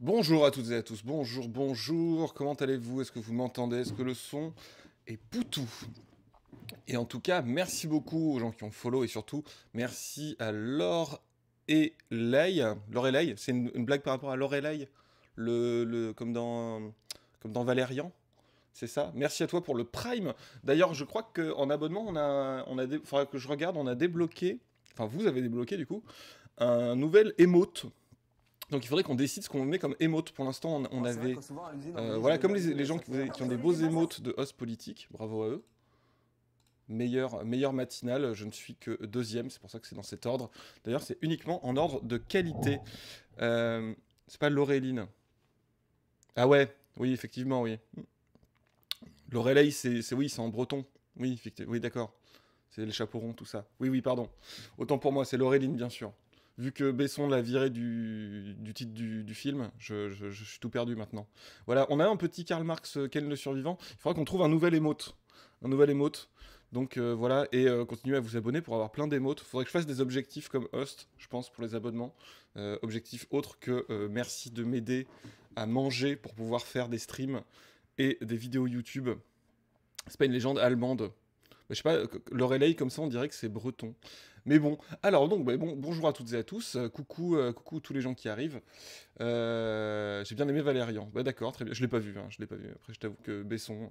Bonjour à toutes et à tous, bonjour, bonjour, comment allez-vous Est-ce que vous m'entendez Est-ce que le son est poutou Et en tout cas, merci beaucoup aux gens qui ont follow et surtout, merci à Laure et Lay. et c'est une, blague par rapport à Laure et le, comme, dans, comme dans Valérian c'est ça. Merci à toi pour le Prime. D'ailleurs, je crois qu'en abonnement, on a, on a que je regarde, on a débloqué, enfin vous avez débloqué du coup, un nouvel émote. Donc il faudrait qu'on décide ce qu'on met comme émote. Pour l'instant, on, avait... Euh, voilà, comme les, gens qui, ont des beaux émotes de host politique, bravo à eux. Meilleur, meilleur matinal, je ne suis que deuxième, c'est pour ça que c'est dans cet ordre. D'ailleurs, c'est uniquement en ordre de qualité. Euh, c'est pas l'auréline Ah ouais, oui, effectivement, oui. l'aurélie c'est oui, c'est en breton. Oui, oui d'accord. C'est les ronds, tout ça. Oui, oui, pardon. Autant pour moi, c'est l'auréline bien sûr vu que Besson l'a viré du, titre du, film, je, suis tout perdu maintenant. Voilà, on a un petit Karl Marx, euh, Ken le survivant. Il faudra qu'on trouve un nouvel émote. Un nouvel émote. Donc euh, voilà, et euh, continuez à vous abonner pour avoir plein d'émotes. Faudrait que je fasse des objectifs comme host, je pense, pour les abonnements. Objectif autre que merci de m'aider à manger pour pouvoir faire des streams et des vidéos YouTube. C'est pas une légende allemande je sais pas, l'oreille euh, comme ça, on dirait que c'est breton. Mais bon, alors donc, bah, bon, bonjour à toutes et à tous. Euh, coucou, euh, coucou tous les gens qui arrivent. j'ai bien aimé Valérian. Bah, d'accord, très bien. Je l'ai pas vu, hein, je l'ai pas vu. Après, je t'avoue que Besson.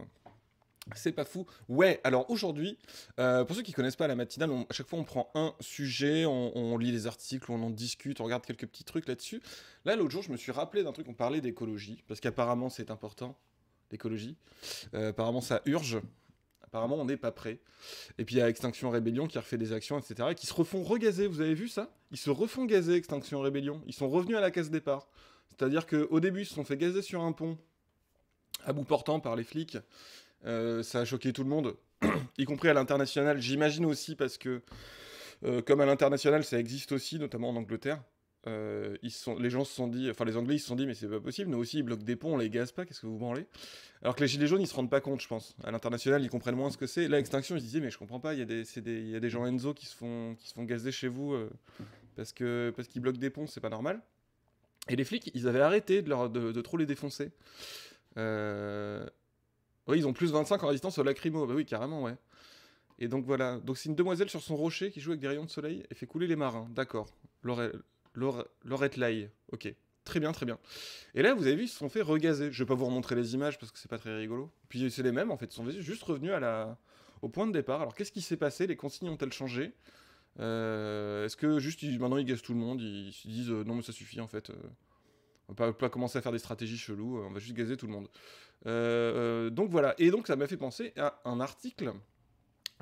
C'est pas fou. Ouais, alors aujourd'hui, pour ceux qui connaissent pas la matinale, à chaque fois on prend un sujet, on, lit les articles, on en discute, on regarde quelques petits trucs là-dessus. Là, l'autre jour, je me suis rappelé d'un truc, on parlait d'écologie, parce qu'apparemment c'est important, l'écologie. apparemment ça urge. Apparemment, on n'est pas prêt. Et puis il y a Extinction Rébellion qui refait des actions, etc. Et qui se refont regazer, vous avez vu ça Ils se refont gazer, Extinction Rébellion. Ils sont revenus à la case départ. C'est-à-dire qu'au début, ils se sont fait gazer sur un pont, à bout portant par les flics. Euh, ça a choqué tout le monde, y compris à l'international. J'imagine aussi parce que, euh, comme à l'international, ça existe aussi, notamment en Angleterre. Euh, les gens se sont dit, enfin les Anglais ils se sont dit mais c'est pas possible, nous aussi ils bloquent des ponts, on les gaz pas, qu'est-ce que vous branlez Alors que les gilets jaunes ils se rendent pas compte, je pense. À l'international ils comprennent moins ce que c'est. la extinction ils se disaient mais je comprends pas, il y, a des, des gens Enzo qui se font, qui se font gazer chez vous euh, parce que parce qu'ils bloquent des ponts, c'est pas normal. Et les flics ils avaient arrêté de, trop les défoncer. Euh... Oui ils ont plus 25 en résistance au lacrymo, bah oui carrément ouais. Et donc voilà, donc c'est une demoiselle sur son rocher qui joue avec des rayons de soleil et fait couler les marins, d'accord. Lorette Lai. Ok. Très bien, très bien. Et là, vous avez vu, ils se sont fait regazer. Je vais pas vous remontrer les images parce que c'est pas très rigolo. Puis c'est les mêmes, en fait. Ils sont juste revenus à la... au point de départ. Alors, qu'est-ce qui s'est passé Les consignes ont-elles changé euh, Est-ce que juste maintenant ils gazent tout le monde Ils se disent euh, non, mais ça suffit en fait. On euh, on va pas, commencer à faire des stratégies cheloues. on va juste gazer tout le monde. donc voilà. Et donc, ça m'a fait penser à un article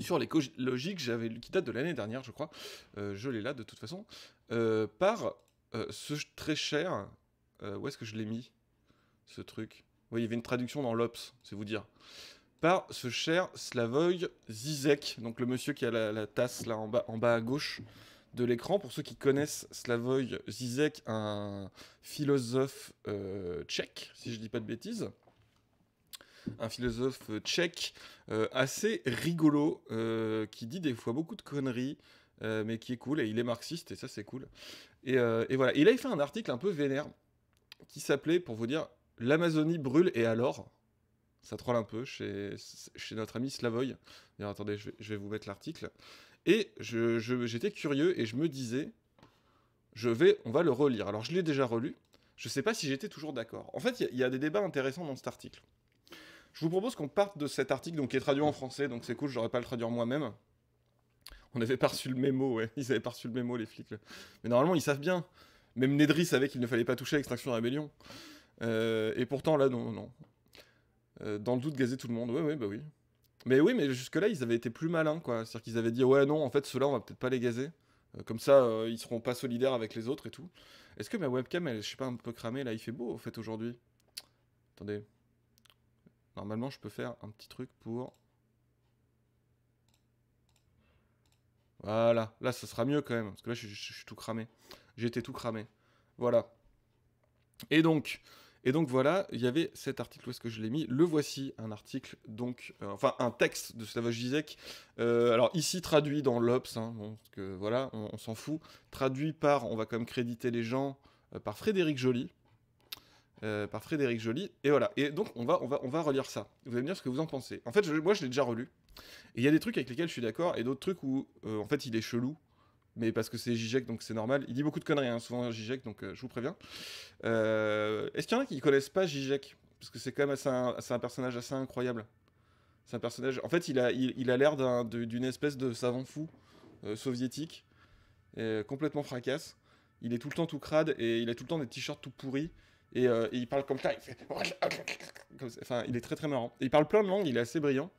sur les logiques j'avais qui date de l'année dernière, je crois. je l'ai là de toute façon. Euh, par euh, ce très cher. Euh, où est-ce que je l'ai mis Ce truc. Oui, il y avait une traduction dans l'ops c'est vous dire. Par ce cher Slavoj Zizek, donc le monsieur qui a la, tasse là en bas, en bas à gauche de l'écran. Pour ceux qui connaissent Slavoj Zizek, un philosophe tchèque, si je dis pas de bêtises un philosophe tchèque assez rigolo qui dit des fois beaucoup de conneries, euh, mais qui est cool, et il est marxiste, et ça c'est cool. Et, euh, voilà. il là, il fait un article un peu vénère, qui s'appelait, pour vous dire, L'Amazonie brûle et alors Ça troll un peu chez, notre ami Slavoy. attendez, je vais, vous mettre l'article. Et j'étais curieux, et je me disais, je vais, on va le relire. Alors, je l'ai déjà relu, je ne sais pas si j'étais toujours d'accord. En fait, il y, a des débats intéressants dans cet article. Je vous propose qu'on parte de cet article, donc qui est traduit en français, donc c'est cool, je j'aurais pas le traduire moi-même. On avait pas reçu le mémo, ouais. Ils avaient pas reçu le mémo, les flics. Là. Mais normalement, ils savent bien. Même Nedry savait qu'il ne fallait pas toucher à Rébellion. Euh, et pourtant, là, non, non. Euh, dans le doute, gazer tout le monde. Ouais, oui, bah oui. Mais oui, mais jusque-là, ils avaient été plus malins, quoi. C'est-à-dire qu'ils avaient dit, ouais, non, en fait, ceux-là, on va peut-être pas les gazer. Euh, comme ça, ils seront pas solidaires avec les autres et tout. Est-ce que ma webcam, elle, je sais pas, un peu cramée, là, il fait beau, en fait, aujourd'hui Attendez. Normalement, je peux faire un petit truc pour... Voilà, là ça sera mieux quand même, parce que là je, suis tout cramé. J'étais tout cramé. Voilà. Et donc, et donc voilà, il y avait cet article, où est-ce que je l'ai mis Le voici, un article, donc, euh, enfin un texte de Slavoj Zizek, euh, alors ici traduit dans l'Obs, hein, parce que voilà, on, s'en fout, traduit par, on va quand même créditer les gens, euh, par Frédéric Joly, euh, par Frédéric Joly, et voilà, et donc on va, on va, on va relire ça, vous allez me dire ce que vous en pensez. En fait, moi je l'ai déjà relu, et il y a des trucs avec lesquels je suis d'accord, et d'autres trucs où, euh, en fait, il est chelou. Mais parce que c'est Gijek donc c'est normal. Il dit beaucoup de conneries, hein, souvent Gijek donc euh, je vous préviens. Euh, est-ce qu'il y en a qui ne connaissent pas Gijek Parce que c'est quand même assez un, personnage assez incroyable. C'est un personnage. En fait, il a l'air d'une espèce de savant fou soviétique, complètement fracasse. Il est tout le temps tout crade et il a tout le temps des t-shirts tout pourris. Et, il parle comme ça. Il Enfin, il est très très marrant. il parle plein de langues, il est assez brillant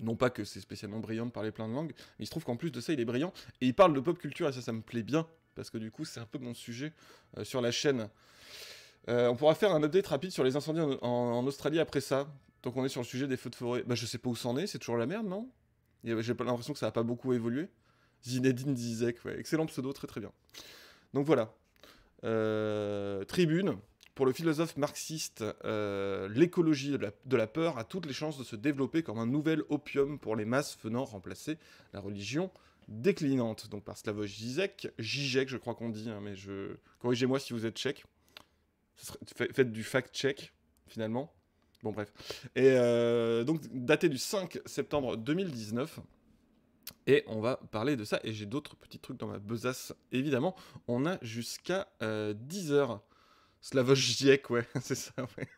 non pas que c'est spécialement brillant de parler plein de langues, mais il se trouve qu'en plus de ça, il est brillant, et il parle de pop culture, et ça, ça me plaît bien, parce que du coup, c'est un peu mon sujet euh, sur la chaîne. Euh, on pourra faire un update rapide sur les incendies en, Australie après ça, tant qu'on est sur le sujet des feux de forêt. Bah, je sais pas où c'en est, c'est toujours la merde, non J'ai l'impression que ça n'a pas beaucoup évolué. Zinedine Zizek, excellent pseudo, très très bien. Donc voilà. Euh, tribune, pour le philosophe marxiste, euh, l'écologie de la, peur a toutes les chances de se développer comme un nouvel opium pour les masses venant remplacer la religion déclinante. Donc par Slavoj Žižek, Žižek je crois qu'on dit, hein, mais corrigez-moi si vous êtes tchèque. Faites du fact-check, finalement. Bon, bref. Et euh, donc, daté du 5 septembre 2019. Et on va parler de ça. Et j'ai d'autres petits trucs dans ma besace, évidemment. On a jusqu'à 10 euh, heures GIEC, ouais, c'est ça, ouais.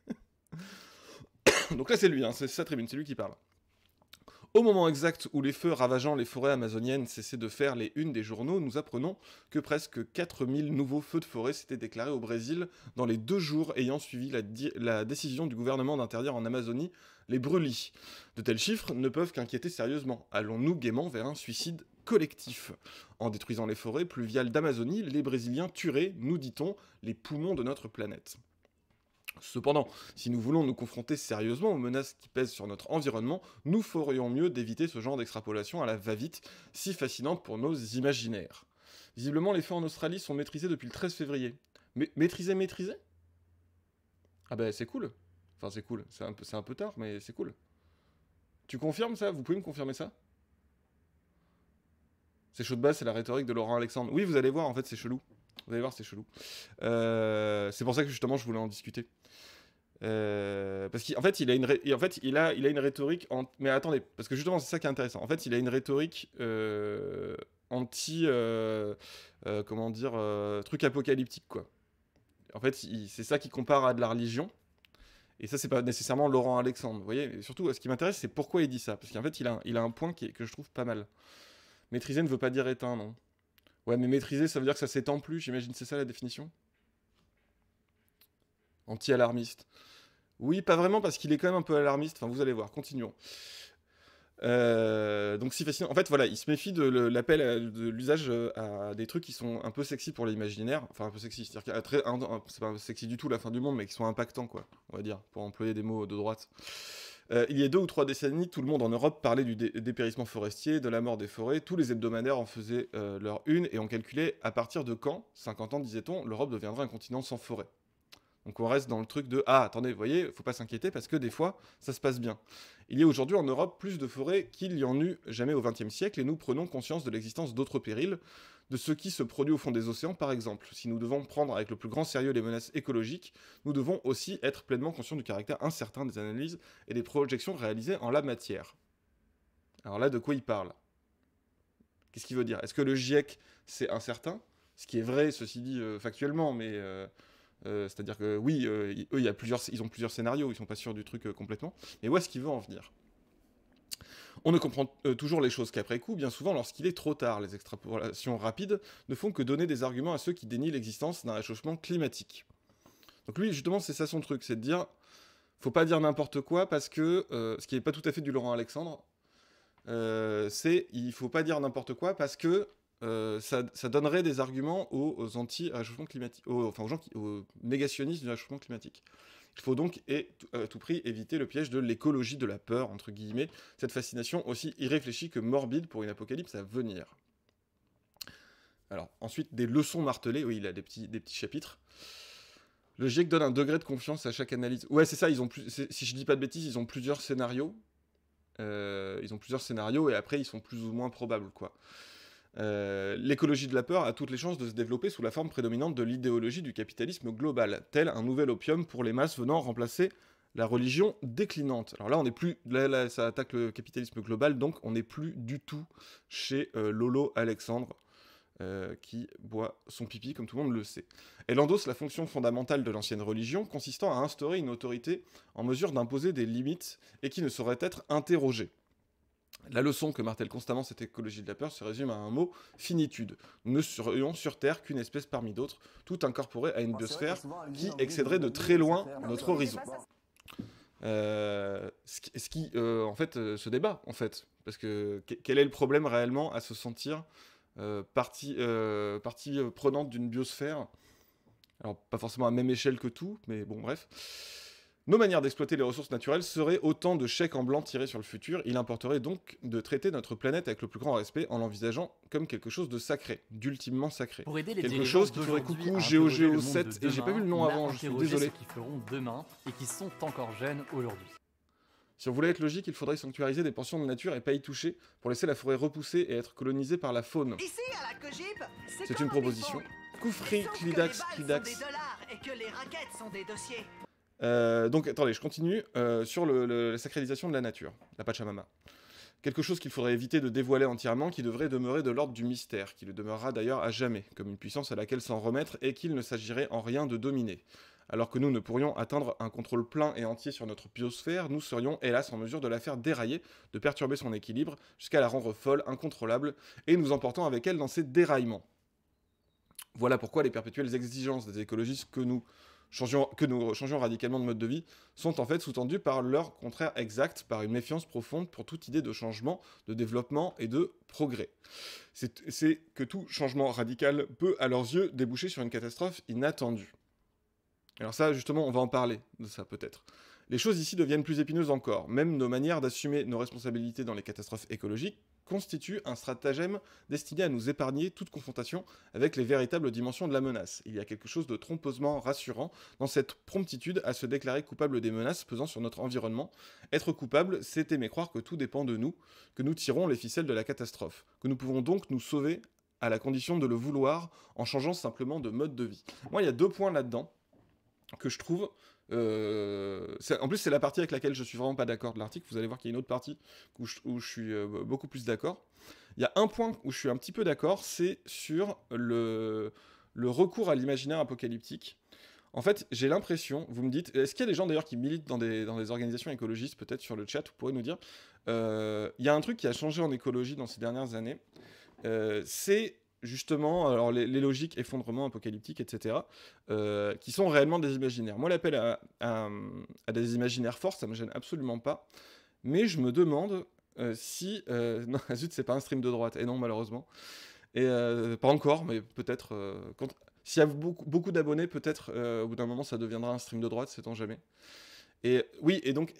Donc là, c'est lui, hein, c'est sa tribune, c'est lui qui parle. Au moment exact où les feux ravageant les forêts amazoniennes cessaient de faire les unes des journaux, nous apprenons que presque 4000 nouveaux feux de forêt s'étaient déclarés au Brésil dans les deux jours ayant suivi la, la décision du gouvernement d'interdire en Amazonie les brûlis. De tels chiffres ne peuvent qu'inquiéter sérieusement. Allons-nous gaiement vers un suicide collectif. En détruisant les forêts pluviales d'Amazonie, les Brésiliens tueraient, nous dit-on, les poumons de notre planète. Cependant, si nous voulons nous confronter sérieusement aux menaces qui pèsent sur notre environnement, nous ferions mieux d'éviter ce genre d'extrapolation à la va-vite, si fascinante pour nos imaginaires. Visiblement, les feux en Australie sont maîtrisés depuis le 13 février. Mais maîtrisés, maîtrisés Ah ben, c'est cool. Enfin c'est cool, c'est un, un peu tard, mais c'est cool. Tu confirmes ça Vous pouvez me confirmer ça c'est chaud de base, c'est la rhétorique de Laurent Alexandre. Oui, vous allez voir, en fait, c'est chelou. Vous allez voir, c'est chelou. Euh, c'est pour ça que justement, je voulais en discuter. Euh, parce qu'en fait, il a une, en fait, il a, il a une rhétorique. Mais attendez, parce que justement, c'est ça qui est intéressant. En fait, il a une rhétorique euh, anti, comment dire, truc apocalyptique, quoi. En fait, c'est ça qui compare à de la religion. Et ça, c'est pas nécessairement Laurent Alexandre, vous voyez. Et surtout, ce qui m'intéresse, c'est pourquoi il dit ça, parce qu'en fait, il a, un... il a un point qui que je trouve pas mal. Maîtriser ne veut pas dire éteindre. non hein. Ouais, mais maîtriser, ça veut dire que ça s'étend plus, j'imagine, c'est ça la définition Anti-alarmiste. Oui, pas vraiment, parce qu'il est quand même un peu alarmiste. Enfin, vous allez voir, continuons. Euh, donc si fascinant. En fait, voilà, il se méfie de l'appel, de l'usage euh, à des trucs qui sont un peu sexy pour l'imaginaire. Enfin, un peu sexy, c'est-à-dire c'est pas sexy du tout la fin du monde, mais qui sont impactants, quoi. On va dire, pour employer des mots de droite. Euh, il y a deux ou trois décennies, tout le monde en Europe parlait du dépérissement forestier, de la mort des forêts, tous les hebdomadaires en faisaient euh, leur une et on calculait à partir de quand, 50 ans disait-on, l'Europe deviendrait un continent sans forêt. Donc on reste dans le truc de ah attendez, vous voyez, faut pas s'inquiéter parce que des fois ça se passe bien. Il y a aujourd'hui en Europe plus de forêts qu'il n'y en eut jamais au XXe siècle et nous prenons conscience de l'existence d'autres périls de ce qui se produit au fond des océans, par exemple. Si nous devons prendre avec le plus grand sérieux les menaces écologiques, nous devons aussi être pleinement conscients du caractère incertain des analyses et des projections réalisées en la matière. Alors là, de quoi il parle Qu'est-ce qu'il veut dire Est-ce que le GIEC, c'est incertain Ce qui est vrai, ceci dit, euh, factuellement, mais... Euh, euh, c'est-à-dire que oui, eux, y a plusieurs, ils ont plusieurs scénarios, ils sont pas sûrs du truc complètement. Mais où est-ce qu'il veut en venir on ne comprend euh, toujours les choses qu'après coup, bien souvent lorsqu'il est trop tard. Les extrapolations rapides ne font que donner des arguments à ceux qui dénient l'existence d'un réchauffement climatique. Donc lui, justement, c'est ça son truc, c'est de dire, faut pas dire n'importe quoi parce que, euh, ce qui n'est pas tout à fait du Laurent Alexandre, euh, c'est il faut pas dire n'importe quoi parce que ça, donnerait des arguments aux, anti gens aux négationnistes du réchauffement climatique. Il faut donc et, euh, à tout prix éviter le piège de l'écologie de la peur, entre guillemets, cette fascination aussi irréfléchie que morbide pour une apocalypse à venir. Alors, ensuite, des leçons martelées, oui, il a des petits, des petits chapitres. Le GIEC donne un degré de confiance à chaque analyse. Ouais, c'est ça, ils ont plus, si je dis pas de bêtises, ils ont plusieurs scénarios. Euh, ils ont plusieurs scénarios et après ils sont plus ou moins probables quoi. Euh, l'écologie de la peur a toutes les chances de se développer sous la forme prédominante de l'idéologie du capitalisme global, tel un nouvel opium pour les masses venant remplacer la religion déclinante. Alors là, on n'est plus, ça attaque le capitalisme global, donc on n'est plus du tout chez euh, Lolo Alexandre. Euh, qui boit son pipi, comme tout le monde le sait. Elle endosse la fonction fondamentale de l'ancienne religion, consistant à instaurer une autorité en mesure d'imposer des limites et qui ne saurait être interrogée. La leçon que martèle constamment cette écologie de la peur se résume à un mot, finitude. Nous ne serions sur Terre qu'une espèce parmi d'autres, tout incorporé à une ah, biosphère qui excéderait de très loin notre horizon. Euh, ce qui, euh, en fait, euh, ce débat, en fait, parce que quel est le problème réellement à se sentir partie, partie prenante d'une biosphère Alors, pas forcément à même échelle que tout, mais bon, bref. Nos manières d'exploiter les ressources naturelles seraient autant de chèques en blanc tirés sur le futur. Il importerait donc de traiter notre planète avec le plus grand respect en l'envisageant comme quelque chose de sacré, d'ultimement sacré. quelque chose qui ferait coucou GeoGeo 7 et j'ai pas vu le nom avant, je suis désolé. qui feront demain et qui sont encore jeunes aujourd'hui. Si on voulait être logique, il faudrait sanctuariser des portions de nature et pas y toucher, pour laisser la forêt repousser et être colonisée par la faune. c'est une proposition. Koufri, Clidax, Clidax. Euh, donc attendez, je continue euh, sur la sacralisation de la nature, la Pachamama. Quelque chose qu'il faudrait éviter de dévoiler entièrement, qui devrait demeurer de l'ordre du mystère, qui le demeurera d'ailleurs à jamais, comme une puissance à laquelle s'en remettre et qu'il ne s'agirait en rien de dominer. Alors que nous ne pourrions atteindre un contrôle plein et entier sur notre biosphère, nous serions hélas en mesure de la faire dérailler, de perturber son équilibre, jusqu'à la rendre folle, incontrôlable, et nous emportant avec elle dans ses déraillements. Voilà pourquoi les perpétuelles exigences des écologistes que nous que nous changeons radicalement de mode de vie, sont en fait sous-tendus par leur contraire exact, par une méfiance profonde pour toute idée de changement, de développement et de progrès. C'est que tout changement radical peut, à leurs yeux, déboucher sur une catastrophe inattendue. Alors ça, justement, on va en parler de ça peut-être. Les choses ici deviennent plus épineuses encore. Même nos manières d'assumer nos responsabilités dans les catastrophes écologiques constituent un stratagème destiné à nous épargner toute confrontation avec les véritables dimensions de la menace. Il y a quelque chose de trompeusement rassurant dans cette promptitude à se déclarer coupable des menaces pesant sur notre environnement. Être coupable, c'est aimer croire que tout dépend de nous, que nous tirons les ficelles de la catastrophe, que nous pouvons donc nous sauver à la condition de le vouloir en changeant simplement de mode de vie. Moi, il y a deux points là-dedans que je trouve euh, en plus, c'est la partie avec laquelle je suis vraiment pas d'accord de l'article. Vous allez voir qu'il y a une autre partie où je, suis euh, beaucoup plus d'accord. Il y a un point où je suis un petit peu d'accord, c'est sur le, recours à l'imaginaire apocalyptique. En fait, j'ai l'impression, vous me dites, est-ce qu'il y a des gens d'ailleurs qui militent dans des, organisations écologistes, peut-être sur le chat, vous pourrez nous dire, euh, il y a un truc qui a changé en écologie dans ces dernières années, c'est justement, alors les, logiques effondrement apocalyptique, etc., euh, qui sont réellement des imaginaires. Moi, l'appel à, des imaginaires forts, ça me gêne absolument pas, mais je me demande euh, si... Euh, non, zut, c'est pas un stream de droite, et eh non, malheureusement. Et pas encore, mais peut-être... S'il y a beaucoup, beaucoup d'abonnés, peut-être au bout d'un moment, ça deviendra un stream de droite, c'est on jamais. Et oui, et donc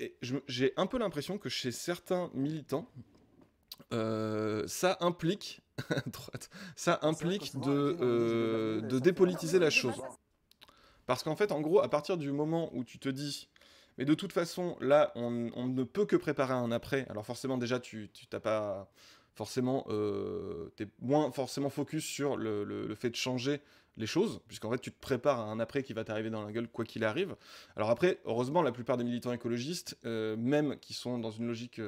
j'ai un peu l'impression que chez certains militants, ça implique droite. Ça implique de, euh, euh, dépolitiser la chose. Parce qu'en fait, en gros, à partir du moment où tu te dis, mais de toute façon, là, on, ne peut que préparer un après, alors forcément, déjà, tu t'as pas forcément, euh, es moins forcément focus sur le, fait de changer les choses, puisqu'en fait tu te prépares à un après qui va t'arriver dans la gueule quoi qu'il arrive. Alors après, heureusement, la plupart des militants écologistes, euh, même qui sont dans une logique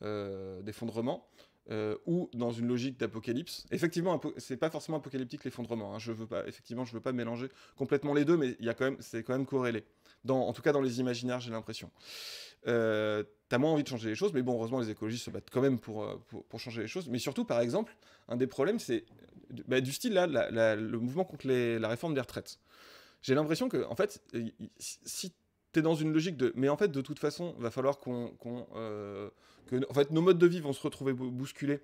d'effondrement, euh, ou dans une logique d'apocalypse. Effectivement, c'est pas forcément apocalyptique l'effondrement. Hein, je veux pas, effectivement, je veux pas mélanger complètement les deux, mais il quand même, c'est quand même corrélé. Dans, en tout cas, dans les imaginaires, j'ai l'impression. Euh, T'as moins envie de changer les choses, mais bon, heureusement, les écologistes se battent quand même pour, euh, pour, changer les choses. Mais surtout, par exemple, un des problèmes, c'est bah, du style là, le mouvement contre la réforme des retraites. J'ai l'impression que, en fait, euh, si dans une logique de. Mais en fait, de toute façon, va falloir qu'on. Euh, en fait, nos modes de vie vont se retrouver bousculés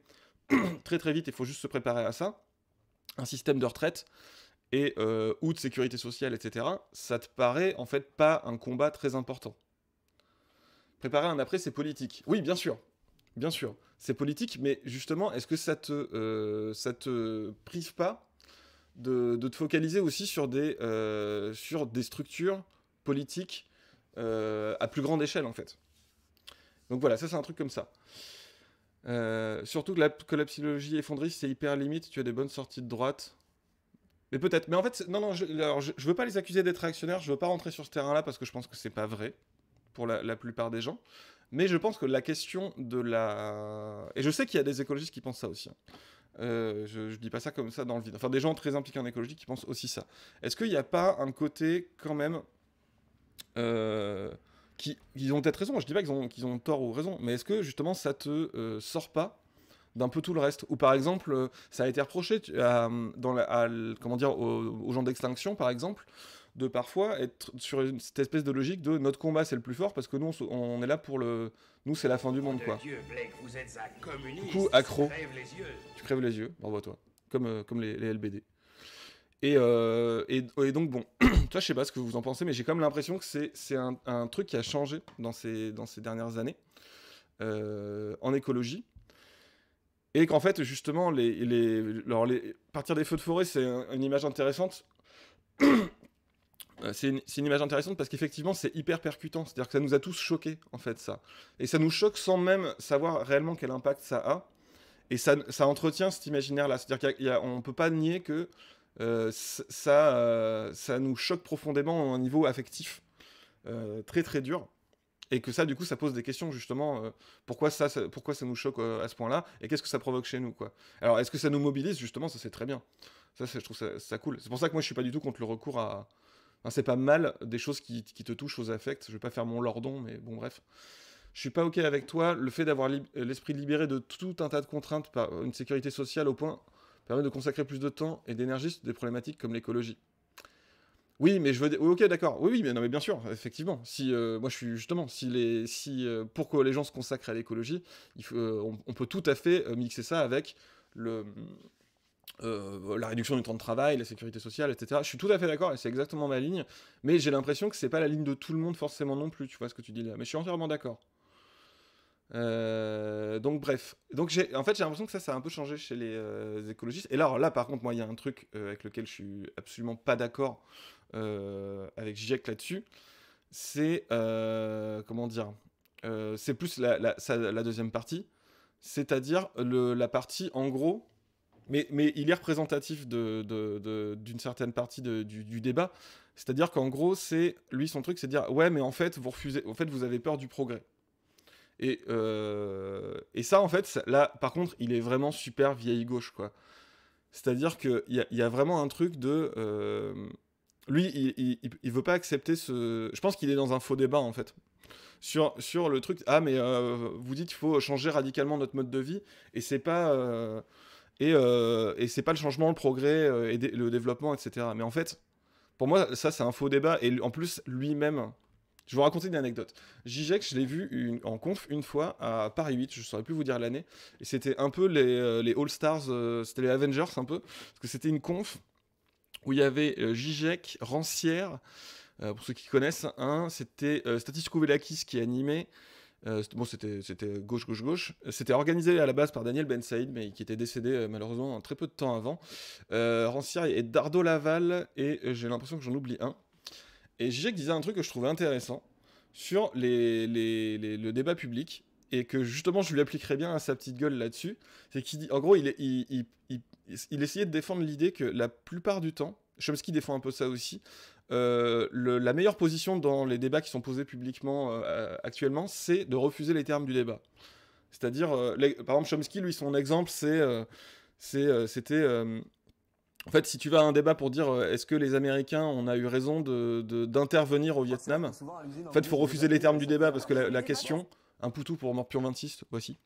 très très vite. Il faut juste se préparer à ça. Un système de retraite et euh, ou de sécurité sociale, etc. Ça te paraît en fait pas un combat très important. Préparer un après, c'est politique. Oui, bien sûr. Bien sûr, c'est politique, mais justement, est-ce que ça te, euh, ça te prive pas de, de, te focaliser aussi sur des, sur des structures politiques euh, à plus grande échelle en fait. Donc voilà, ça c'est un truc comme ça. Euh, surtout que la, que la psychologie effondrée, c'est hyper limite, tu as des bonnes sorties de droite. Mais peut-être. Mais en fait, non, non, je, alors, je, veux pas les accuser d'être réactionnaires, je veux pas rentrer sur ce terrain-là parce que je pense que c'est pas vrai pour la, plupart des gens. Mais je pense que la question de la. Et je sais qu'il y a des écologistes qui pensent ça aussi. Hein. Euh, je, je, dis pas ça comme ça dans le vide. Enfin, des gens très impliqués en écologie qui pensent aussi ça. Est-ce qu'il n'y a pas un côté quand même euh, qui, ils ont peut-être raison, je dis pas qu'ils ont, ont tort ou raison, mais est-ce que justement ça te euh, sort pas d'un peu tout le reste. Ou par exemple, euh, ça a été reproché dans la, comment dire, aux, gens d'extinction, par exemple, de parfois être sur cette espèce de logique de notre combat c'est le plus fort parce que nous on, est là pour le. Nous c'est la fin du monde quoi. du coup, accro. les yeux. Tu crèves les yeux, bravo à toi. Comme, comme les, LBD. et, et, donc bon, Toi, je sais pas ce que vous en pensez, mais j'ai comme l'impression que c'est un, truc qui a changé dans ces, dernières années euh, en écologie. Et qu'en fait, justement, partir des feux de forêt, c'est une image intéressante. Euh, c'est une, image intéressante parce qu'effectivement, c'est hyper percutant. C'est-à-dire que ça nous a tous choqués, en fait, ça. Et ça nous choque sans même savoir réellement quel impact ça a. Et ça, ça entretient cet imaginaire-là. C'est-à-dire qu'on ne peut pas nier que euh, ça, euh, ça nous choque profondément au niveau affectif euh, très très dur. Et que ça, du coup, ça pose des questions justement. pourquoi ça, pourquoi ça nous choque à ce point-là Et qu'est-ce que ça provoque chez nous, quoi Alors, est-ce que ça nous mobilise justement Ça, c'est très bien. Ça, je trouve ça, cool. C'est pour ça que moi, je suis pas du tout contre le recours à. c'est pas mal des choses qui, qui, te touchent aux affects. Je vais pas faire mon lordon, mais bon, bref je suis pas ok avec toi, le fait d'avoir l'esprit libéré de tout un tas de contraintes par une sécurité sociale au point permet de consacrer plus de temps et d'énergie sur des problématiques comme l'écologie. Oui, mais je veux. Oui, ok, d'accord. Oui, oui, mais, non, mais bien sûr, effectivement. Si euh, moi je suis justement, si les, si euh, pour que les gens se consacrent à l'écologie, euh, on, peut tout à fait mixer ça avec la réduction du temps de travail, la sécurité sociale, etc. Je suis tout à fait d'accord et c'est exactement ma ligne. Mais j'ai l'impression que c'est pas la ligne de tout le monde forcément non plus. Tu vois ce que tu dis là. Mais je suis entièrement d'accord. Euh, donc bref, donc j'ai, en fait j'ai l'impression que ça, ça a un peu changé chez les euh, écologistes. Et là, là par contre, moi il y a un truc euh, avec lequel je suis absolument pas d'accord avec GIEC là-dessus. C'est comment dire, c'est plus la, deuxième partie, c'est-à-dire la partie en gros. Mais, mais il est représentatif de, d'une certaine partie du, débat. C'est-à-dire qu'en gros, c'est lui son truc, c'est de dire ouais, mais en fait vous refusez, en fait vous avez peur du progrès. Et, euh, et ça, en fait, là, par contre, il est vraiment super vieille gauche, quoi. C'est-à-dire qu'il y, y a, vraiment un truc de... Euh, lui, il, il, veut pas accepter ce... Je pense qu'il est dans un faux débat, en fait. Sur, sur le truc... Ah, mais euh, vous dites qu'il faut changer radicalement notre mode de vie, et c'est pas... et, et c'est pas le changement, le progrès, et le développement, etc. Mais en fait, pour moi, ça, c'est un faux débat. Et en plus, lui-même, je vais vous raconter une anecdote. Jijek, je l'ai vu en conf une fois à Paris 8, je ne saurais plus vous dire l'année. Et c'était un peu les, euh, All-Stars, euh, c'était les Avengers un peu. Parce que c'était une conf où il y avait euh, Rancière, euh, pour ceux qui connaissent, c'était Statis Kouvelakis qui animait. bon, c'était gauche, gauche, gauche. C'était organisé à la base par Daniel Ben mais qui était décédé malheureusement très peu de temps avant. Rancière et Dardo Laval, et j'ai l'impression que j'en oublie un. Et Zizek disait un truc que je trouvais intéressant sur le débat public et que justement je lui appliquerais bien à sa petite gueule là-dessus. C'est qu'il dit, en gros, il, essayait de défendre l'idée que la plupart du temps, Chomsky défend un peu ça aussi. Euh, la meilleure position dans les débats qui sont posés publiquement euh, actuellement, c'est de refuser les termes du débat. C'est-à-dire, euh, par exemple, Chomsky, lui, son exemple, c'est, c'était en fait, si tu vas à un débat pour dire euh, est-ce que les Américains, ont eu raison d'intervenir de, au ah, Vietnam, en fait, il faut refuser les termes du débat parce que la, question, un poutou pour Morpion 26, voici.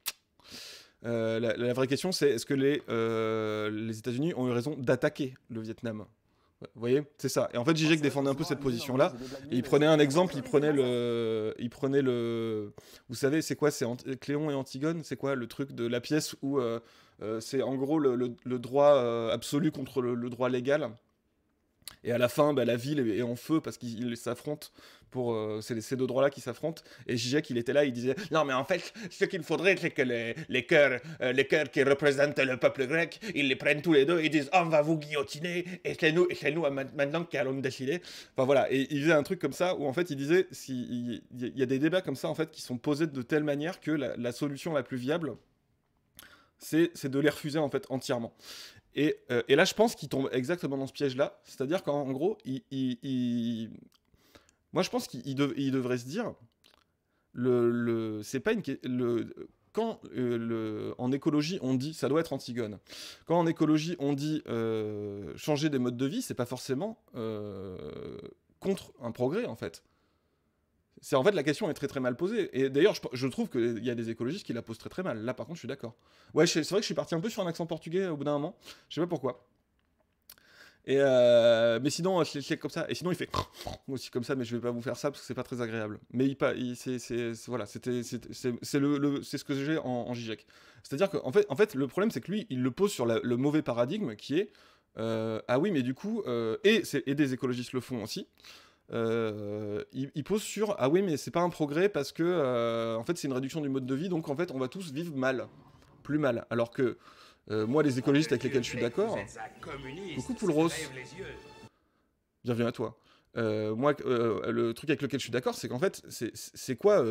Euh, la, vraie question, c'est est-ce que les, euh, les États-Unis ont eu raison d'attaquer le Vietnam vous voyez, c'est ça. Et en fait, Zizek défendait un peu cette position-là. il prenait un exemple, il prenait le, il prenait le, vous savez, c'est quoi, c'est Cléon et Antigone, c'est quoi le truc de la pièce où euh, euh, c'est en gros le, droit euh, absolu contre le, droit légal. Et à la fin, bah, la ville est en feu parce qu'ils s'affrontent pour euh, c'est ces deux droits-là qui s'affrontent. Et Zizek, il était là, il disait non mais en fait, ce qu'il faudrait, c'est que les, les cœurs, euh, les cœurs qui représentent le peuple grec, ils les prennent tous les deux, ils disent on va vous guillotiner et c'est nous, et c'est nous maintenant qui allons décider Enfin voilà, et il faisait un truc comme ça où en fait il disait s'il il y, a des débats comme ça en fait qui sont posés de telle manière que la, la solution la plus viable c'est de les refuser en fait entièrement. Euh, et, là, je pense qu'il tombe exactement dans ce piège-là. C'est-à-dire qu'en gros, il, moi, je pense qu'il devrait se dire, c'est pas une, le, quand euh, le, en écologie on dit ça doit être Antigone, quand en écologie on dit euh, changer des modes de vie, c'est pas forcément contre un progrès en fait. C'est en fait la question est très très mal posée. Et d'ailleurs, je, trouve qu'il y a des écologistes qui la posent très très mal. Là, par contre, je suis d'accord. Ouais, c'est vrai que je suis parti un peu sur un accent portugais au bout d'un moment. Je sais pas pourquoi. Et euh, mais sinon, je comme ça. Et sinon, il fait aussi comme ça, mais je vais pas vous faire ça parce que c'est pas très agréable. Mais il, il c'est voilà, c'était c'est le, le ce que j'ai en, en C'est-à-dire qu'en fait, en fait, le problème c'est que lui, il le pose sur le mauvais paradigme qui est euh, ah oui, mais du coup, euh, et, et des écologistes le font aussi. Euh, il, pose sur ah oui mais c'est pas un progrès parce que euh, en fait c'est une réduction du mode de vie donc en fait on va tous vivre mal plus mal alors que euh, moi les écologistes avec lesquels je suis d'accord beaucoup Poulros bienvenue à toi moi le truc avec lequel je suis d'accord c'est qu'en fait c'est quoi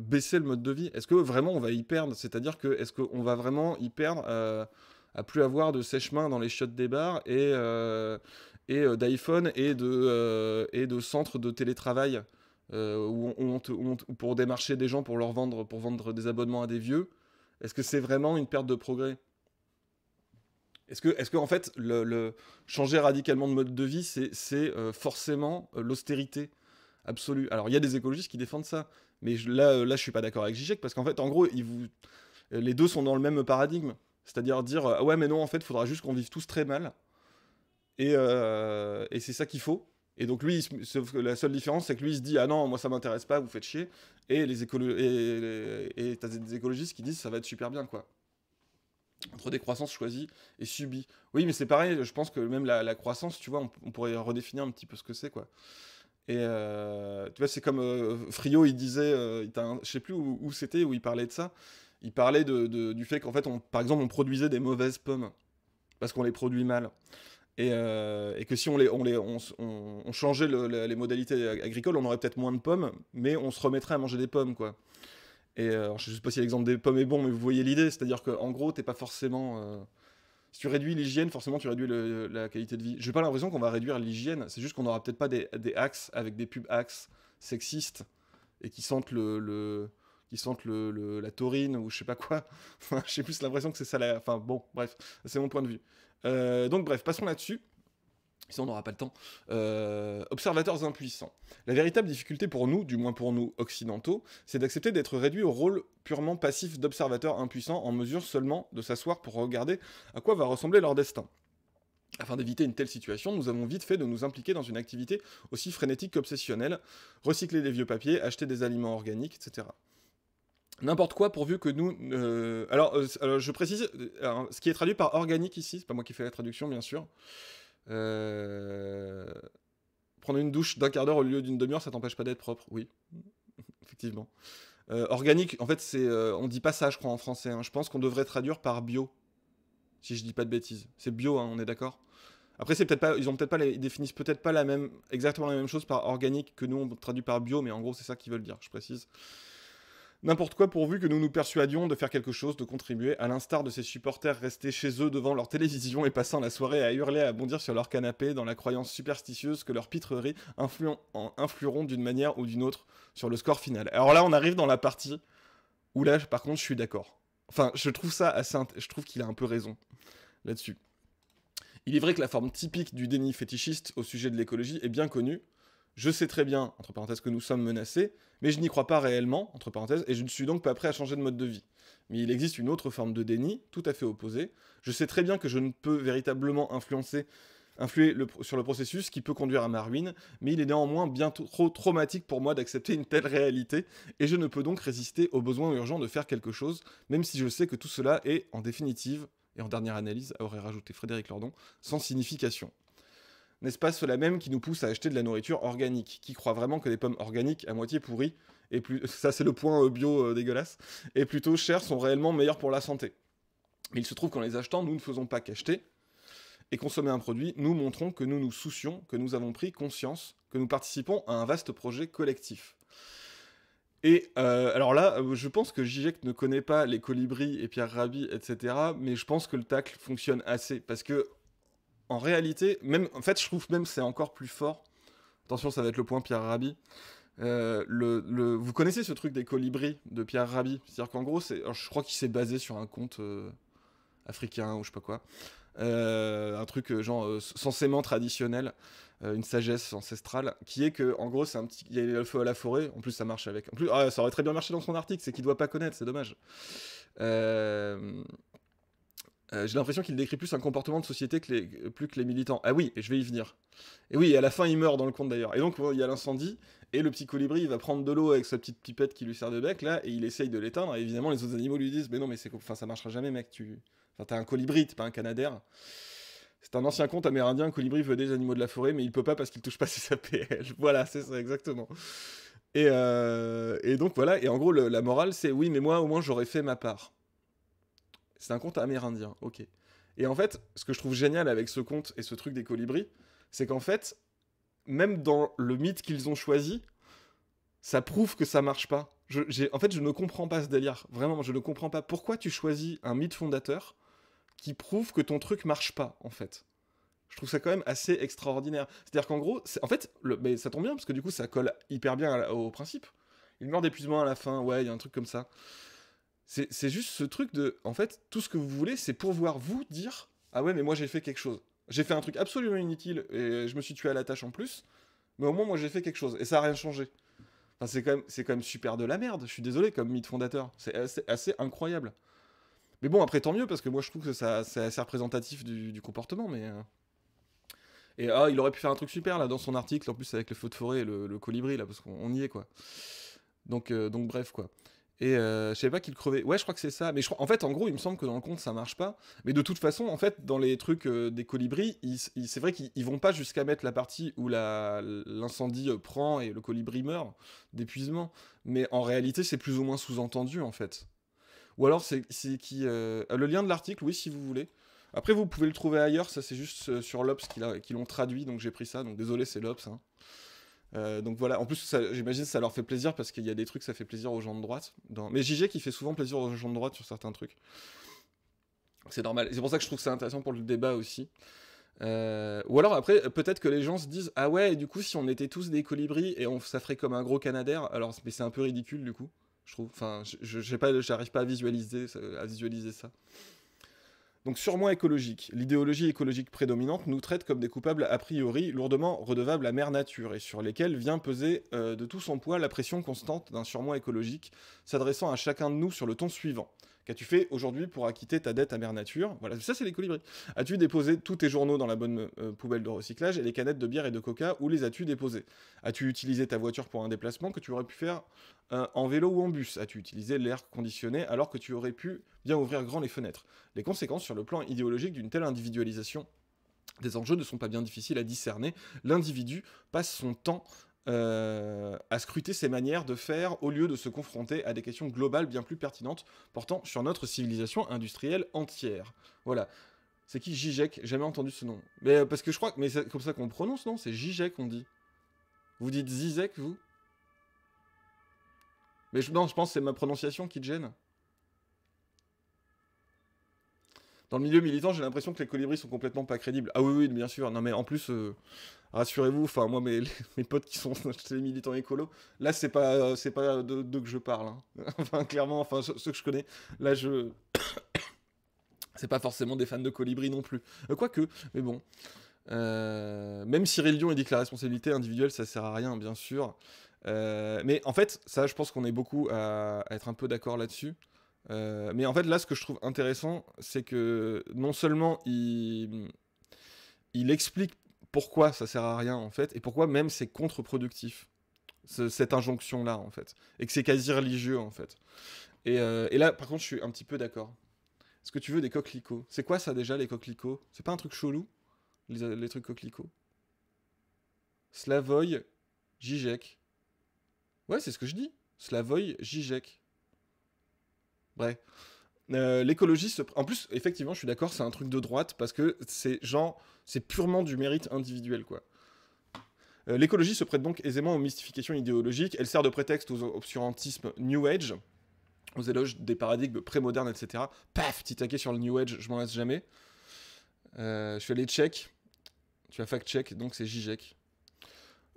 baisser le mode de vie est-ce que vraiment on va y perdre c'est-à-dire que est-ce qu'on va vraiment y perdre à plus avoir de sèche-main dans les chiottes des bars et, et euh, d'iPhone et de euh, et de centres de télétravail euh, où, on, pour démarcher des gens pour leur vendre pour vendre des abonnements à des vieux. Est-ce que c'est vraiment une perte de progrès Est-ce que, est que, en fait, le, changer radicalement de mode de vie, c'est forcément l'austérité absolue Alors, il y a des écologistes qui défendent ça, mais là, là, je suis pas d'accord avec Zizek, parce qu'en fait, en gros, ils vous, les deux sont dans le même paradigme. C'est-à-dire dire, ah ouais, mais non, en fait, il faudra juste qu'on vive tous très mal, euh, et, c'est ça qu'il faut. Et donc lui, sauf que la seule différence, c'est que lui, il se dit ah non, moi ça m'intéresse pas, vous faites chier. Et les écolo et, t'as des écologistes qui disent ça va être super bien quoi. Entre des croissances choisies et subies. Oui, mais c'est pareil. Je pense que même la, croissance, tu vois, on, pourrait redéfinir un petit peu ce que c'est quoi. Et euh, tu vois, c'est comme euh, Friot, Frio, il disait, euh, ne je sais plus où, c'était, où il parlait de ça. Il parlait de, du fait qu'en fait, on, par exemple, on produisait des mauvaises pommes parce qu'on les produit mal. Euh, et, que si on, les, on, les, on, changeait les modalités agricoles, on aurait peut-être moins de pommes, mais on se remettrait à manger des pommes, quoi. Et euh, je ne sais pas si l'exemple des pommes est bon, mais vous voyez l'idée, c'est-à-dire qu'en gros, t'es pas forcément... Euh, si tu réduis l'hygiène, forcément, tu réduis la qualité de vie. n'ai pas l'impression qu'on va réduire l'hygiène, c'est juste qu'on n'aura peut-être pas des, des, axes avec des pubs axes sexistes et qui sentent le ils sentent le, la taurine ou je sais pas quoi. j'ai plus l'impression que c'est ça la. Enfin bon, bref, c'est mon point de vue. Euh, donc bref, passons là-dessus. Sinon, on n'aura pas le temps. Euh, observateurs impuissants. La véritable difficulté pour nous, du moins pour nous occidentaux, c'est d'accepter d'être réduit au rôle purement passif d'observateurs impuissants en mesure seulement de s'asseoir pour regarder à quoi va ressembler leur destin. Afin d'éviter une telle situation, nous avons vite fait de nous impliquer dans une activité aussi frénétique qu'obsessionnelle, recycler des vieux papiers, acheter des aliments organiques, etc. N'importe quoi pourvu que nous. Euh, euh, alors, je précise, euh, ce qui est traduit par organique ici, c'est pas moi qui fais la traduction, bien sûr. Euh, prendre une douche d'un quart d'heure au lieu d'une demi-heure, ça t'empêche pas d'être propre, oui, effectivement. organique, en fait, c'est, on dit pas ça, je crois, en français. Hein. Je pense qu'on devrait traduire par bio, si je dis pas de bêtises. C'est bio, hein, on est d'accord. Après, c'est peut-être pas, ils ont peut-être pas, les, définissent peut-être pas la même, exactement la même chose par organique que nous on traduit par bio, mais en gros, c'est ça qu'ils veulent dire. Je précise. N'importe quoi pourvu que nous nous persuadions de faire quelque chose, de contribuer, à l'instar de ces supporters restés chez eux devant leur télévision et passant la soirée à hurler, à bondir sur leur canapé, dans la croyance superstitieuse que leurs pitreries influeront d'une manière ou d'une autre sur le score final. Alors là, on arrive dans la partie où là, par contre, je suis d'accord. Enfin, je trouve ça assez... Je trouve qu'il a un peu raison là-dessus. Il est vrai que la forme typique du déni fétichiste au sujet de l'écologie est bien connue, je sais très bien, entre parenthèses, que nous sommes menacés, mais je n'y crois pas réellement, entre parenthèses, et je ne suis donc pas prêt à changer de mode de vie. Mais il existe une autre forme de déni, tout à fait opposée. Je sais très bien que je ne peux véritablement influencer influer sur le processus qui peut conduire à ma ruine, mais il est néanmoins bien trop traumatique pour moi d'accepter une telle réalité, et je ne peux donc résister au besoin urgent de faire quelque chose, même si je sais que tout cela est, en définitive, et en dernière analyse, aurait rajouté Frédéric Lordon, sans signification n'est-ce pas cela même qui nous pousse à acheter de la nourriture organique Qui croit vraiment que des pommes organiques à moitié pourries, et plus, ça c'est le point euh, bio euh, dégueulasse, et plutôt chères sont réellement meilleures pour la santé Mais il se trouve qu'en les achetant, nous ne faisons pas qu'acheter et consommer un produit, nous montrons que nous nous soucions, que nous avons pris conscience, que nous participons à un vaste projet collectif. Et euh, alors là, je pense que Gijek ne connaît pas les colibris et Pierre Rabhi, etc. Mais je pense que le tacle fonctionne assez. Parce que en réalité, même, en fait, je trouve même c'est encore plus fort. Attention, ça va être le point Pierre Rabhi. Euh, le, le, vous connaissez ce truc des colibris de Pierre Rabhi C'est-à-dire qu'en gros, c'est, je crois qu'il s'est basé sur un conte euh, africain ou je sais pas quoi. Euh, un truc genre censément traditionnel, une sagesse ancestrale, qui est que en gros c'est un petit, il y a le feu à la forêt. En plus ça marche avec. En plus, ah, ça aurait très bien marché dans son article, c'est qu'il doit pas connaître, c'est dommage. Euh, euh, j'ai l'impression qu'il décrit plus un comportement de société que les, plus que les militants. Ah oui, et je vais y venir. Et oui, à la fin, il meurt dans le conte d'ailleurs. Et donc, il y a l'incendie, et le petit colibri, il va prendre de l'eau avec sa petite pipette qui lui sert de bec, là, et il essaye de l'éteindre. Et évidemment, les autres animaux lui disent Mais non, mais c'est, enfin, ça marchera jamais, mec. Tu... Enfin, t'es un colibri, t'es pas un canadair. C'est un ancien conte amérindien. Un colibri veut des animaux de la forêt, mais il peut pas parce qu'il touche pas ses APL. voilà, c'est ça, exactement. Euh, et, donc, voilà. Et en gros, la morale, c'est Oui, mais moi, au moins, j'aurais fait ma part. C'est un conte amérindien, ok. Et en fait, ce que je trouve génial avec ce conte et ce truc des colibris, c'est qu'en fait, même dans le mythe qu'ils ont choisi, ça prouve que ça marche pas. en fait, je ne comprends pas ce délire. Vraiment, je ne comprends pas pourquoi tu choisis un mythe fondateur qui prouve que ton truc marche pas, en fait. Je trouve ça quand même assez extraordinaire. C'est-à-dire qu'en gros, en fait, mais ça tombe bien parce que du coup, ça colle hyper bien au principe. Il meurt d'épuisement à la fin, ouais, il y a un truc comme ça. C'est juste ce truc de, en fait, tout ce que vous voulez, c'est pour vous dire, ah ouais, mais moi j'ai fait quelque chose. J'ai fait un truc absolument inutile et je me suis tué à la tâche en plus, mais au moins moi j'ai fait quelque chose et ça a rien changé. Enfin, c'est quand, même, super de la merde, je suis désolé, comme mythe fondateur. C'est assez, incroyable. Mais bon, après, tant mieux, parce que moi, je trouve que ça, c'est assez représentatif du, comportement, mais... Euh, et ah, il aurait pu faire un truc super, là, dans son article, en plus, avec le feu de forêt et le, colibri, là, parce qu'on y est, quoi. Donc, euh, donc bref, quoi. Et euh, je sais pas qu'il crevait. Ouais, je crois que c'est ça. Mais je en fait, en gros, il me semble que dans le compte, ça marche pas. Mais de toute façon, en fait, dans les trucs euh, des colibris, c'est vrai qu'ils vont pas jusqu'à mettre la partie où l'incendie euh, prend et le colibri meurt d'épuisement. Mais en réalité, c'est plus ou moins sous-entendu, en fait. Ou alors, c'est qui. Le lien de l'article, oui, si vous voulez. Après, vous pouvez le trouver ailleurs. Ça, c'est juste sur l'Obs qu'ils l'ont traduit. Donc, j'ai pris ça. Donc, désolé, c'est l'Obs. Hein. Euh, donc voilà, en plus, j'imagine ça leur fait plaisir parce qu'il y a des trucs, ça fait plaisir aux gens de droite. Mais JG qui fait souvent plaisir aux gens de droite sur certains trucs. C'est normal. C'est pour ça que je trouve ça intéressant pour le débat aussi. Euh, ou alors après, peut-être que les gens se disent Ah ouais, et du coup, si on était tous des colibris et on, ça ferait comme un gros canadair, alors mais c'est un peu ridicule du coup, je trouve. Enfin, pas, j'arrive pas à visualiser, à visualiser ça. Donc sûrement écologique. L'idéologie écologique prédominante nous traite comme des coupables a priori lourdement redevables à mère nature et sur lesquels vient peser euh, de tout son poids la pression constante d'un surmoi écologique s'adressant à chacun de nous sur le ton suivant. Qu'as-tu fait aujourd'hui pour acquitter ta dette à Mère Nature Voilà, ça c'est les colibris. As-tu déposé tous tes journaux dans la bonne euh, poubelle de recyclage et les canettes de bière et de coca, où les as-tu déposées As-tu utilisé ta voiture pour un déplacement que tu aurais pu faire euh, en vélo ou en bus As-tu utilisé l'air conditionné alors que tu aurais pu bien ouvrir grand les fenêtres Les conséquences sur le plan idéologique d'une telle individualisation des enjeux ne sont pas bien difficiles à discerner. L'individu passe son temps euh, à scruter ses manières de faire au lieu de se confronter à des questions globales bien plus pertinentes portant sur notre civilisation industrielle entière. Voilà. C'est qui Jijek Jamais entendu ce nom. Mais euh, parce que je crois que mais c'est comme ça qu'on prononce, non C'est Jijek, on dit. Vous dites Zizek vous Mais non, je pense que c'est ma prononciation qui te gêne. dans le milieu militant, j'ai l'impression que les colibris sont complètement pas crédibles. Ah oui, oui, bien sûr. Non, mais en plus, euh, rassurez-vous, enfin, moi, mes, mes, potes qui sont les militants écolos, là, c'est pas, c'est pas de que je parle. Hein. enfin, clairement, enfin, ceux, que je connais, là, je. c'est pas forcément des fans de colibris non plus. Euh, quoique, mais bon. Euh, même Cyril Dion, il dit que la responsabilité individuelle, ça sert à rien, bien sûr. mais en fait, ça, je pense qu'on est beaucoup à être un peu d'accord là-dessus. Euh, mais en fait, là, ce que je trouve intéressant, c'est que non seulement il, explique pourquoi ça sert à rien, en fait, et pourquoi même c'est contre-productif, cette injonction-là, en fait, et que c'est quasi religieux, en fait. Euh, et, là, par contre, je suis un petit peu d'accord. Est-ce que tu veux des coquelicots C'est quoi ça déjà, les coquelicots C'est pas un truc chelou, les, euh, trucs coquelicots Slavoy, Žižek Ouais, c'est ce que je dis. Slavoy, Žižek Bref. Euh, l'écologie se... En plus, effectivement, je suis d'accord, c'est un truc de droite, parce que c'est genre... C'est purement du mérite individuel, quoi. Euh, l'écologie se prête donc aisément aux mystifications idéologiques, elle sert de prétexte aux obscurantismes New Age, aux éloges des paradigmes prémodernes, etc. Paf, petit taquet sur le New Age, je m'en laisse jamais. Euh, je suis allé check, tu as fact-check, donc c'est gijek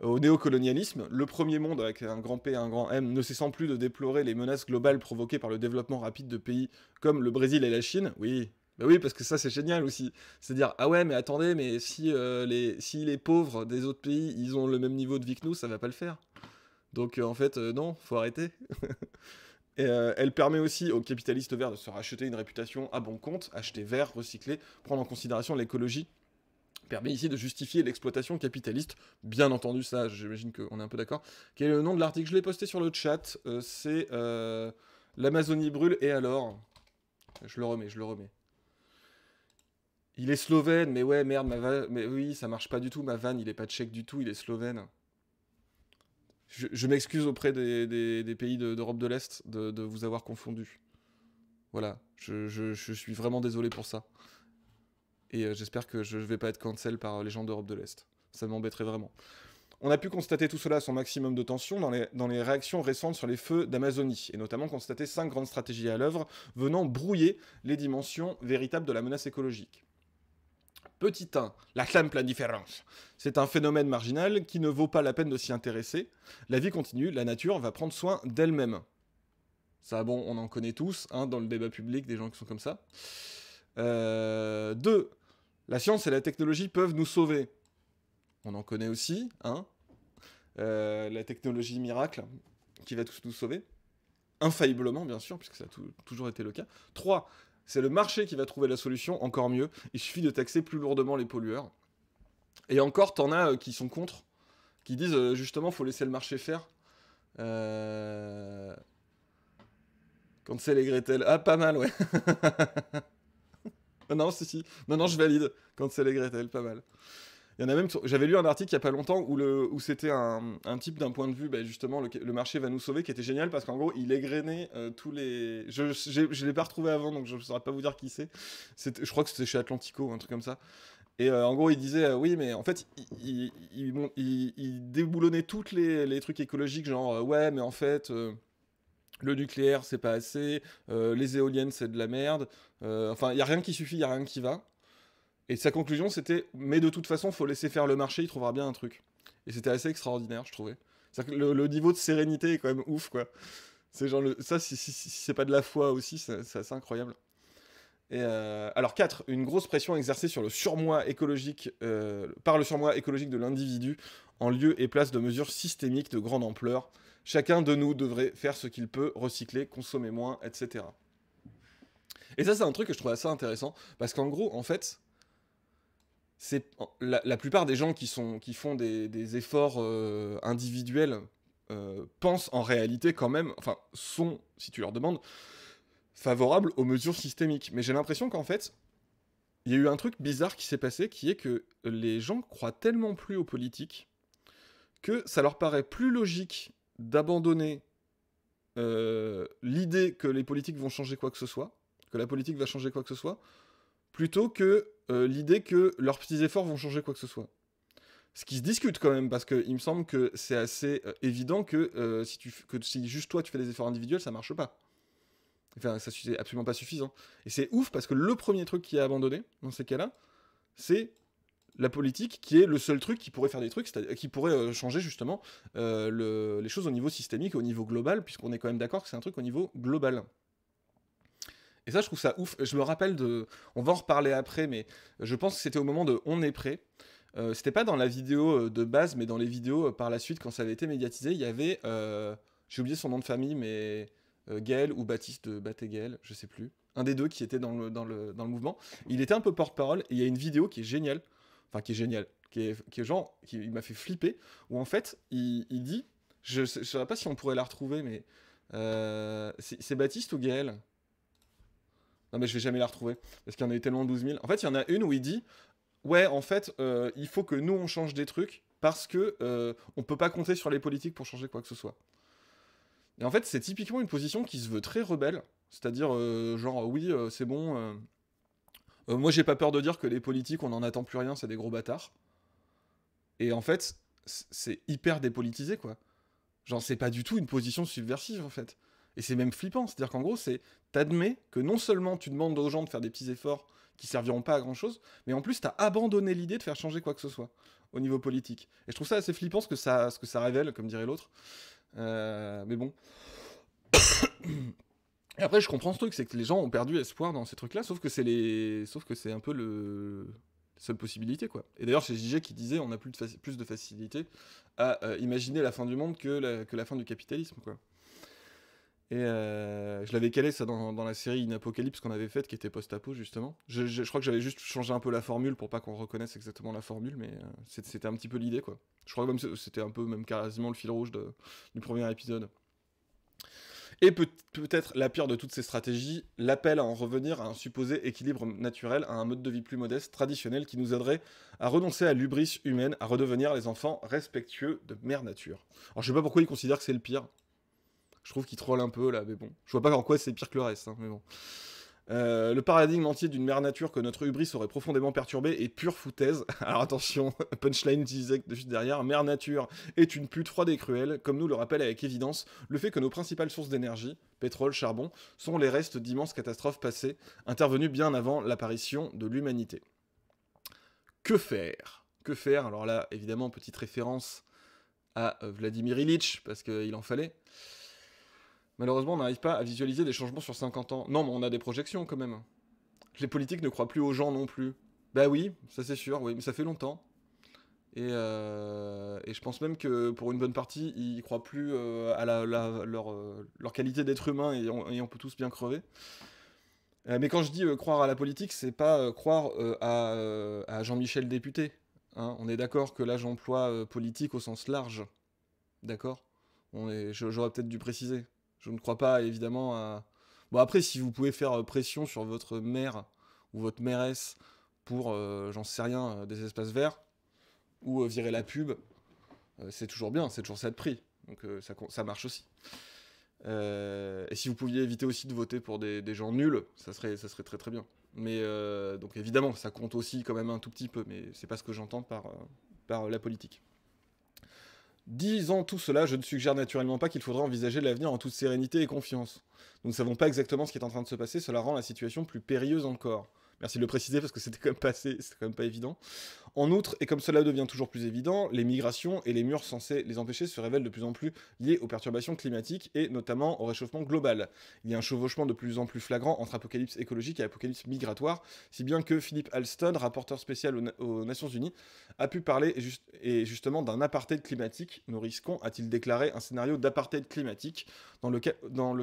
au néocolonialisme, le premier monde avec un grand P et un grand M ne cessant plus de déplorer les menaces globales provoquées par le développement rapide de pays comme le Brésil et la Chine, oui, bah oui, parce que ça c'est génial aussi. C'est dire ah ouais mais attendez mais si euh, les si les pauvres des autres pays ils ont le même niveau de vie que nous ça va pas le faire. Donc euh, en fait euh, non faut arrêter. Et, elle permet aussi aux capitalistes verts de se racheter une réputation à bon compte, acheter vert, recycler, prendre en considération l'écologie permet ici de justifier l'exploitation capitaliste, bien entendu, ça j'imagine qu'on est un peu d'accord. Quel est le nom de l'article Je l'ai posté sur le chat, euh, c'est euh, L'Amazonie brûle et alors Je le remets, je le remets. Il est slovène, mais ouais, merde, ma mais oui, ça marche pas du tout, ma vanne, il est pas tchèque du tout, il est slovène. Je, m'excuse auprès des, pays d'Europe de, l'Est de, vous avoir confondu. Voilà, je suis vraiment désolé pour ça. Et euh, j'espère que je ne vais pas être cancel par euh, les gens d'Europe de l'Est. Ça m'embêterait vraiment. On a pu constater tout cela à son maximum de tension dans les, dans les réactions récentes sur les feux d'Amazonie, et notamment constater cinq grandes stratégies à l'œuvre venant brouiller les dimensions véritables de la menace écologique. Petit 1, la clame différence C'est un phénomène marginal qui ne vaut pas la peine de s'y intéresser. La vie continue, la nature va prendre soin d'elle-même. Ça, bon, on en connaît tous, hein, dans le débat public, des gens qui sont comme ça. 2. Euh, la science et la technologie peuvent nous sauver. On en connaît aussi, hein euh, La technologie miracle, qui va tous nous sauver. Infailliblement, bien sûr, puisque ça a toujours été le cas. Trois, C'est le marché qui va trouver la solution, encore mieux. Il suffit de taxer plus lourdement les pollueurs. Et encore, t'en as euh, qui sont contre, qui disent justement euh, justement, faut laisser le marché faire. Quand c'est les Gretel. Ah, pas mal, ouais. non, non, si, Non, non, je valide. quand c'est Gretel, pas mal. Il y en a même. J'avais lu un article il n'y a pas longtemps où, c'était un, type d'un point de vue, bah, justement, le, marché va nous sauver, qui était génial parce qu'en gros, il égrenait euh, tous les. Je ne l'ai pas retrouvé avant, donc je ne saurais pas vous dire qui c'est. Je crois que c'était chez Atlantico, un truc comme ça. Et euh, en gros, il disait euh, oui, mais en fait, il, déboulonnait tous les, les, trucs écologiques, genre ouais, mais en fait le nucléaire, c'est pas assez, euh, les éoliennes, c'est de la merde. Euh, enfin, il n'y a rien qui suffit, il n'y a rien qui va. Et sa conclusion, c'était Mais de toute façon, faut laisser faire le marché, il trouvera bien un truc. Et c'était assez extraordinaire, je trouvais. Que le, niveau de sérénité est quand même ouf, quoi. C'est genre Ça, si, c'est pas de la foi aussi, c'est assez incroyable. Et euh, alors 4, une grosse pression exercée sur le surmoi écologique, par le surmoi écologique de l'individu en lieu et place de mesures systémiques de grande ampleur. Chacun de nous devrait faire ce qu'il peut, recycler, consommer moins, etc. Et ça, c'est un truc que je trouve assez intéressant, parce qu'en gros, en fait, c'est la, plupart des gens qui, sont, qui font des, efforts euh, individuels euh, pensent en réalité quand même, enfin, sont, si tu leur demandes, favorables aux mesures systémiques. Mais j'ai l'impression qu'en fait, il y a eu un truc bizarre qui s'est passé, qui est que les gens croient tellement plus aux politiques que ça leur paraît plus logique d'abandonner euh, l'idée que les politiques vont changer quoi que ce soit, que la politique va changer quoi que ce soit, plutôt que euh, l'idée que leurs petits efforts vont changer quoi que ce soit. Ce qui se discute quand même, parce qu'il me semble que c'est assez euh, évident que, si tu, que si juste toi tu fais des efforts individuels, ça marche pas. Enfin, ça c'est absolument pas suffisant. Et c'est ouf parce que le premier truc qui est abandonné dans ces cas-là, c'est la politique qui est le seul truc qui pourrait faire des trucs, qui pourrait euh, changer justement euh, les choses au niveau systémique, au niveau global, puisqu'on est quand même d'accord que c'est un truc au niveau global. Et ça, je trouve ça ouf. Je me rappelle de. On va en reparler après, mais je pense que c'était au moment de On est prêt. Euh, c'était pas dans la vidéo de base, mais dans les vidéos par la suite, quand ça avait été médiatisé, il y avait. J'ai oublié son nom de famille, mais. Gaël ou Baptiste de Batégaël, je sais plus. Un des deux qui était dans le, dans le, dans le mouvement. Il était un peu porte-parole et il y a une vidéo qui est géniale enfin qui est génial, qui est, genre, qui m'a fait flipper, où en fait, il, dit, je ne sais pas si on pourrait la retrouver, mais euh, c'est Baptiste ou Gaël Non mais je vais jamais la retrouver, parce qu'il y en a eu tellement 12 000. En fait, il y en a une où il dit, ouais, en fait, euh, il faut que nous, on change des trucs, parce que euh, on peut pas compter sur les politiques pour changer quoi que ce soit. Et en fait, c'est typiquement une position qui se veut très rebelle, c'est-à-dire, euh, genre, oui, c'est bon euh, moi, j'ai pas peur de dire que les politiques, on n'en attend plus rien, c'est des gros bâtards. Et en fait, c'est hyper dépolitisé, quoi. Genre, c'est pas du tout une position subversive, en fait. Et c'est même flippant. C'est-à-dire qu'en gros, c'est t'admets que non seulement tu demandes aux gens de faire des petits efforts qui serviront pas à grand-chose, mais en plus, t'as abandonné l'idée de faire changer quoi que ce soit au niveau politique. Et je trouve ça assez flippant ce que ça, ce que ça révèle, comme dirait l'autre. Euh, mais bon après, je comprends ce truc, c'est que les gens ont perdu espoir dans ces trucs-là, sauf que c'est les, sauf que c'est un peu le seule possibilité quoi. Et d'ailleurs, c'est Gigi qui disait, on a plus de, plus de facilité à euh, imaginer la fin du monde que la, que la fin du capitalisme quoi. Et euh, je l'avais calé ça dans, dans, la série In Apocalypse qu'on avait faite, qui était post-apo justement. Je, crois que j'avais juste changé un peu la formule pour pas qu'on reconnaisse exactement la formule, mais euh, c'était un petit peu l'idée quoi. Je crois que c'était un peu même quasiment le fil rouge du premier épisode. Et peut-être la pire de toutes ces stratégies, l'appel à en revenir à un supposé équilibre naturel, à un mode de vie plus modeste, traditionnel, qui nous aiderait à renoncer à l'ubris humaine, à redevenir les enfants respectueux de mère nature. Alors je sais pas pourquoi ils considèrent que c'est le pire. Je trouve qu'ils trollent un peu là, mais bon. Je vois pas en quoi c'est pire que le reste, hein, mais bon. Euh, le paradigme entier d'une mère nature que notre hubris aurait profondément perturbé est pure foutaise. Alors attention, punchline disait juste derrière, mère nature est une pute froide et cruelle, comme nous le rappelle avec évidence le fait que nos principales sources d'énergie, pétrole, charbon, sont les restes d'immenses catastrophes passées, intervenues bien avant l'apparition de l'humanité. Que faire Que faire Alors là, évidemment, petite référence à Vladimir Ilitch, parce qu'il en fallait. Malheureusement, on n'arrive pas à visualiser des changements sur 50 ans. Non, mais on a des projections quand même. Les politiques ne croient plus aux gens non plus. Bah oui, ça c'est sûr, oui, mais ça fait longtemps. Et, euh, je pense même que pour une bonne partie, ils croient plus euh, à la, euh, leur, qualité d'être humain et on, peut tous bien crever. mais quand je dis croire à la politique, c'est pas croire à, Jean-Michel député. Hein. On est d'accord que là j'emploie politique au sens large. D'accord J'aurais peut-être dû préciser. Je ne crois pas, évidemment, à... Bon, après, si vous pouvez faire euh, pression sur votre maire ou votre mairesse pour, euh, j'en sais rien, euh, des espaces verts, ou virer la pub, c'est toujours bien, c'est toujours ça de prix. Donc ça, ça marche aussi. et si vous pouviez éviter aussi de voter pour des, des, gens nuls, ça serait, ça serait très très bien. Mais donc évidemment, ça compte aussi quand même un tout petit peu, mais c'est pas ce que j'entends par, par la politique. Disant tout cela, je ne suggère naturellement pas qu'il faudrait envisager l'avenir en toute sérénité et confiance. Nous ne savons pas exactement ce qui est en train de se passer, cela rend la situation plus périlleuse encore. Merci de le préciser parce que c'était quand même pas assez, c'était quand même pas évident. En outre, et comme cela devient toujours plus évident, les migrations et les murs censés les empêcher se révèlent de plus en plus liés aux perturbations climatiques et notamment au réchauffement global. Il y a un chevauchement de plus en plus flagrant entre apocalypse écologique et apocalypse migratoire, si bien que Philippe Alston, rapporteur spécial aux, Nations Unies, a pu parler justement d'un apartheid climatique. Nous risquons, a-t-il déclaré, un scénario d'apartheid climatique dans le,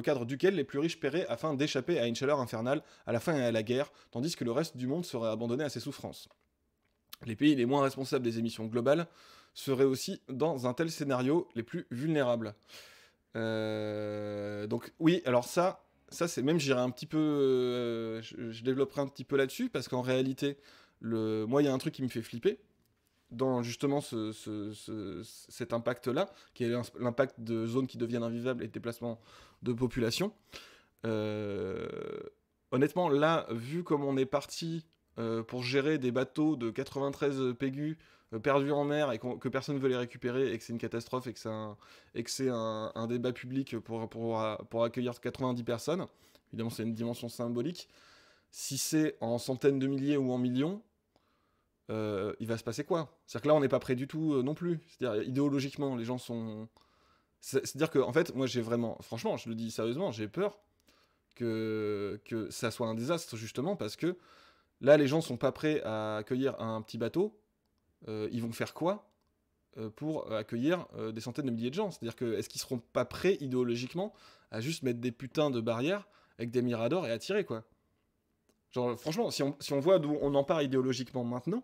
cadre duquel les plus riches paieraient afin d'échapper à une chaleur infernale, à la fin et à la guerre, tandis que le reste du monde serait abandonné à ses souffrances les pays les moins responsables des émissions globales seraient aussi, dans un tel scénario, les plus vulnérables. Euh, donc oui, alors ça, ça c'est même, j'irai un petit peu, euh, je, développerai un petit peu là-dessus, parce qu'en réalité, le, moi, il y a un truc qui me fait flipper dans justement cet impact-là, qui est l'impact de zones qui deviennent invivables et de déplacements de population. Euh, honnêtement, là, vu comme on est parti euh, pour gérer des bateaux de 93 pégus euh, perdus en mer et que personne ne veut les récupérer et que c'est une catastrophe et que c'est un, un, un, débat public pour, pour, pour accueillir 90 personnes, évidemment c'est une dimension symbolique, si c'est en centaines de milliers ou en millions, euh, il va se passer quoi C'est-à-dire que là on n'est pas prêt du tout non plus. C'est-à-dire idéologiquement les gens sont... C'est-à-dire que en fait moi j'ai vraiment, franchement je le dis sérieusement, j'ai peur que, que ça soit un désastre justement parce que Là, les gens ne sont pas prêts à accueillir un petit bateau. Euh, ils vont faire quoi euh, pour euh, accueillir des centaines de milliers de gens C'est-à-dire que est-ce qu'ils seront pas prêts idéologiquement à juste mettre des putains de barrières avec des miradors et à tirer quoi Genre, franchement, si on, voit d'où on en part idéologiquement maintenant,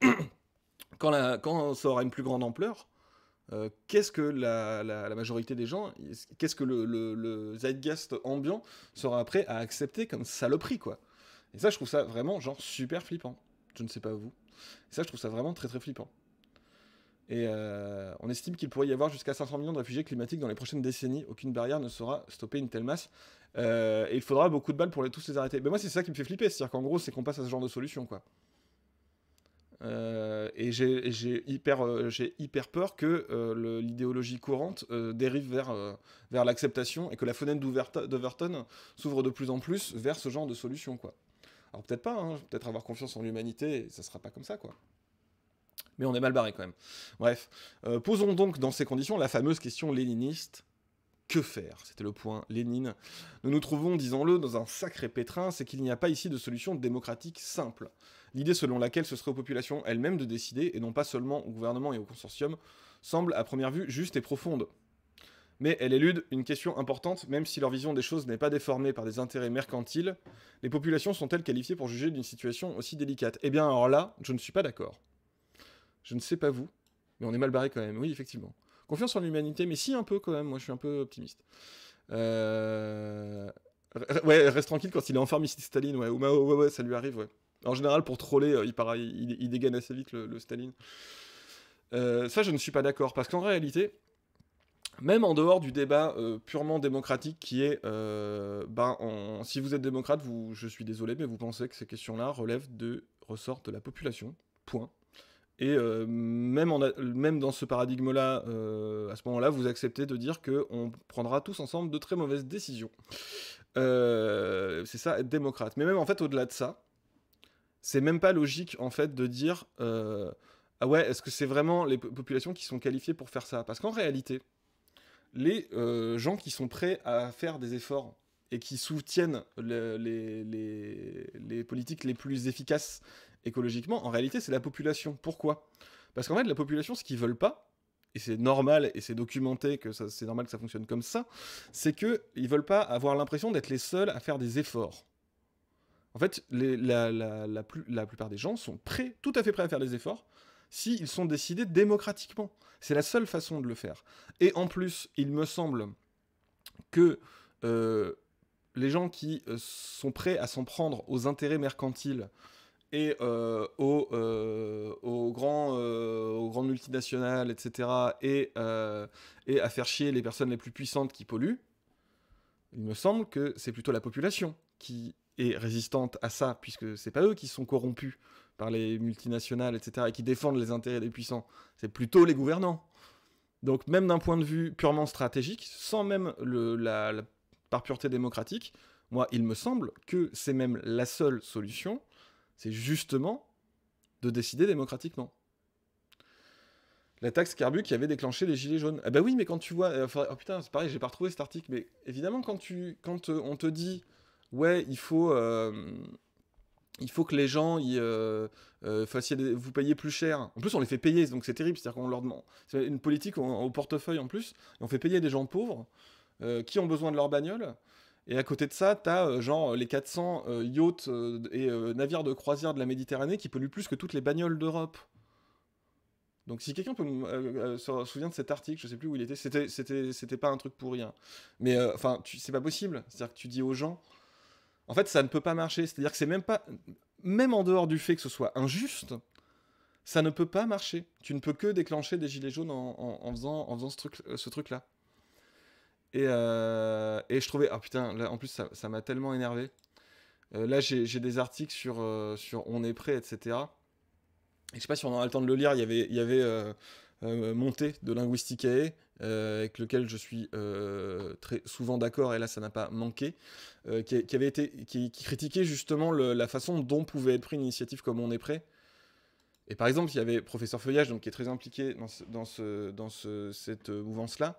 quand, quand ça aura une plus grande ampleur, qu'est-ce que la, majorité des gens, qu'est-ce que le, le, le, zeitgeist ambiant sera prêt à accepter comme saloperie, quoi et ça, je trouve ça vraiment, genre, super flippant. Je ne sais pas vous. Et ça, je trouve ça vraiment très très flippant. Et euh, on estime qu'il pourrait y avoir jusqu'à 500 millions de réfugiés climatiques dans les prochaines décennies. Aucune barrière ne saura stopper une telle masse. Euh, et il faudra beaucoup de balles pour les, tous les arrêter. Mais moi, c'est ça qui me fait flipper. C'est-à-dire qu'en gros, c'est qu'on passe à ce genre de solution, quoi. Euh, et j'ai hyper, j'ai hyper peur que l'idéologie courante dérive vers, vers l'acceptation et que la fenêtre d'Overton s'ouvre de plus en plus vers ce genre de solution. Quoi. Alors peut-être pas, hein, peut-être avoir confiance en l'humanité, ça sera pas comme ça, quoi. Mais on est mal barré quand même. Bref, euh, posons donc dans ces conditions la fameuse question léniniste. Que faire C'était le point Lénine. Nous nous trouvons, disons-le, dans un sacré pétrin, c'est qu'il n'y a pas ici de solution démocratique simple. L'idée selon laquelle ce serait aux populations elles-mêmes de décider, et non pas seulement au gouvernement et au consortium, semble à première vue juste et profonde mais elle élude une question importante, même si leur vision des choses n'est pas déformée par des intérêts mercantiles, les populations sont-elles qualifiées pour juger d'une situation aussi délicate Eh bien alors là, je ne suis pas d'accord. Je ne sais pas vous, mais on est mal barré quand même, oui effectivement. Confiance en l'humanité, mais si un peu quand même, moi je suis un peu optimiste. Euh, ouais, reste tranquille quand il est enfermé, Staline, ouais. ouais, ouais, ouais, ça lui arrive, ouais. En général, pour troller, euh, il, dégagne assez vite le, Staline. Euh, ça, je ne suis pas d'accord, parce qu'en réalité, même en dehors du débat euh, purement démocratique qui est, euh, ben, si vous êtes démocrate, vous, je suis désolé, mais vous pensez que ces questions-là relèvent de ressort de la population, point. Et euh, même, même, dans ce paradigme-là, à ce moment-là, vous acceptez de dire qu'on prendra tous ensemble de très mauvaises décisions. c'est ça, être démocrate. Mais même en fait, au-delà de ça, c'est même pas logique en fait de dire ah ouais, est-ce que c'est vraiment les populations qui sont qualifiées pour faire ça Parce qu'en réalité, les euh, gens qui sont prêts à faire des efforts et qui soutiennent les, politiques les plus efficaces écologiquement, en réalité, c'est la population. Pourquoi Parce qu'en fait, la population, ce qu'ils veulent pas, et c'est normal et c'est documenté que c'est normal que ça fonctionne comme ça, c'est qu'ils ils veulent pas avoir l'impression d'être les seuls à faire des efforts. En fait, la, plupart des gens sont prêts, tout à fait prêts à faire des efforts, s'ils sont décidés démocratiquement. C'est la seule façon de le faire. Et en plus, il me semble que euh, les gens qui euh, sont prêts à s'en prendre aux intérêts mercantiles et euh, aux, grands, grandes multinationales, etc., et, et à faire chier les personnes les plus puissantes qui polluent, il me semble que c'est plutôt la population qui est résistante à ça, puisque c'est pas eux qui sont corrompus les multinationales, etc., et qui défendent les intérêts des puissants, c'est plutôt les gouvernants. Donc même d'un point de vue purement stratégique, sans même le, la, par pureté démocratique, moi, il me semble que c'est même la seule solution, c'est justement de décider démocratiquement. La taxe carbu qui avait déclenché les gilets jaunes. Ah bah oui, mais quand tu vois... Euh, oh putain, c'est pareil, j'ai pas retrouvé cet article, mais évidemment, quand, tu, quand euh, on te dit, ouais, il faut... Euh, il faut que les gens euh, euh, vous payent plus cher. En plus, on les fait payer, donc c'est terrible. cest qu'on leur demande. une politique au, portefeuille en plus. Et on fait payer des gens pauvres euh, qui ont besoin de leur bagnole. Et à côté de ça, t'as genre les 400 yachts et navires de croisière de la Méditerranée qui polluent plus que toutes les bagnoles d'Europe. Donc si quelqu'un peut se souvient de cet article, je sais plus où il était, c'était pas un truc pour rien. Mais enfin, c'est pas possible. C'est-à-dire que tu dis aux gens, en fait, ça ne peut pas marcher. C'est-à-dire que c'est même pas, même en dehors du fait que ce soit injuste, ça ne peut pas marcher. Tu ne peux que déclencher des gilets jaunes en, faisant, en faisant ce euh, truc-là. Ce truc Et, euh, et, je trouvais, ah putain, là, en plus, ça m'a tellement énervé. Euh, là, j'ai des articles sur, sur On est prêt, etc. Et je sais pas si on aura le temps de le lire. Il y avait, il y avait euh, monté montée de Linguisticae, euh, avec lequel je suis euh, très souvent d'accord, et là ça n'a pas manqué, qui, avait été, qui, critiquait justement la façon dont pouvait être prise une initiative comme on est prêt. Et par exemple, il y avait Professeur Feuillage, donc, qui est très impliqué dans, dans, ce, dans ce, cette mouvance-là,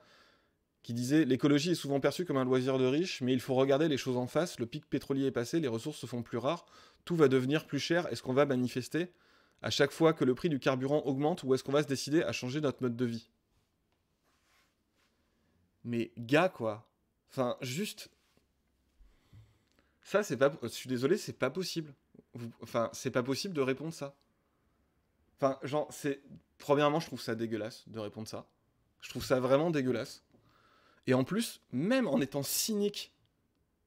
qui disait L'écologie est souvent perçue comme un loisir de riches, mais il faut regarder les choses en face. Le pic pétrolier est passé, les ressources se font plus rares, tout va devenir plus cher. Est-ce qu'on va manifester à chaque fois que le prix du carburant augmente ou est-ce qu'on va se décider à changer notre mode de vie Mais gars, quoi. Enfin, juste. Ça, c'est pas. Je suis désolé, c'est pas possible. Enfin, c'est pas possible de répondre ça. Enfin, genre, c'est. Premièrement, je trouve ça dégueulasse de répondre ça. Je trouve ça vraiment dégueulasse. Et en plus, même en étant cynique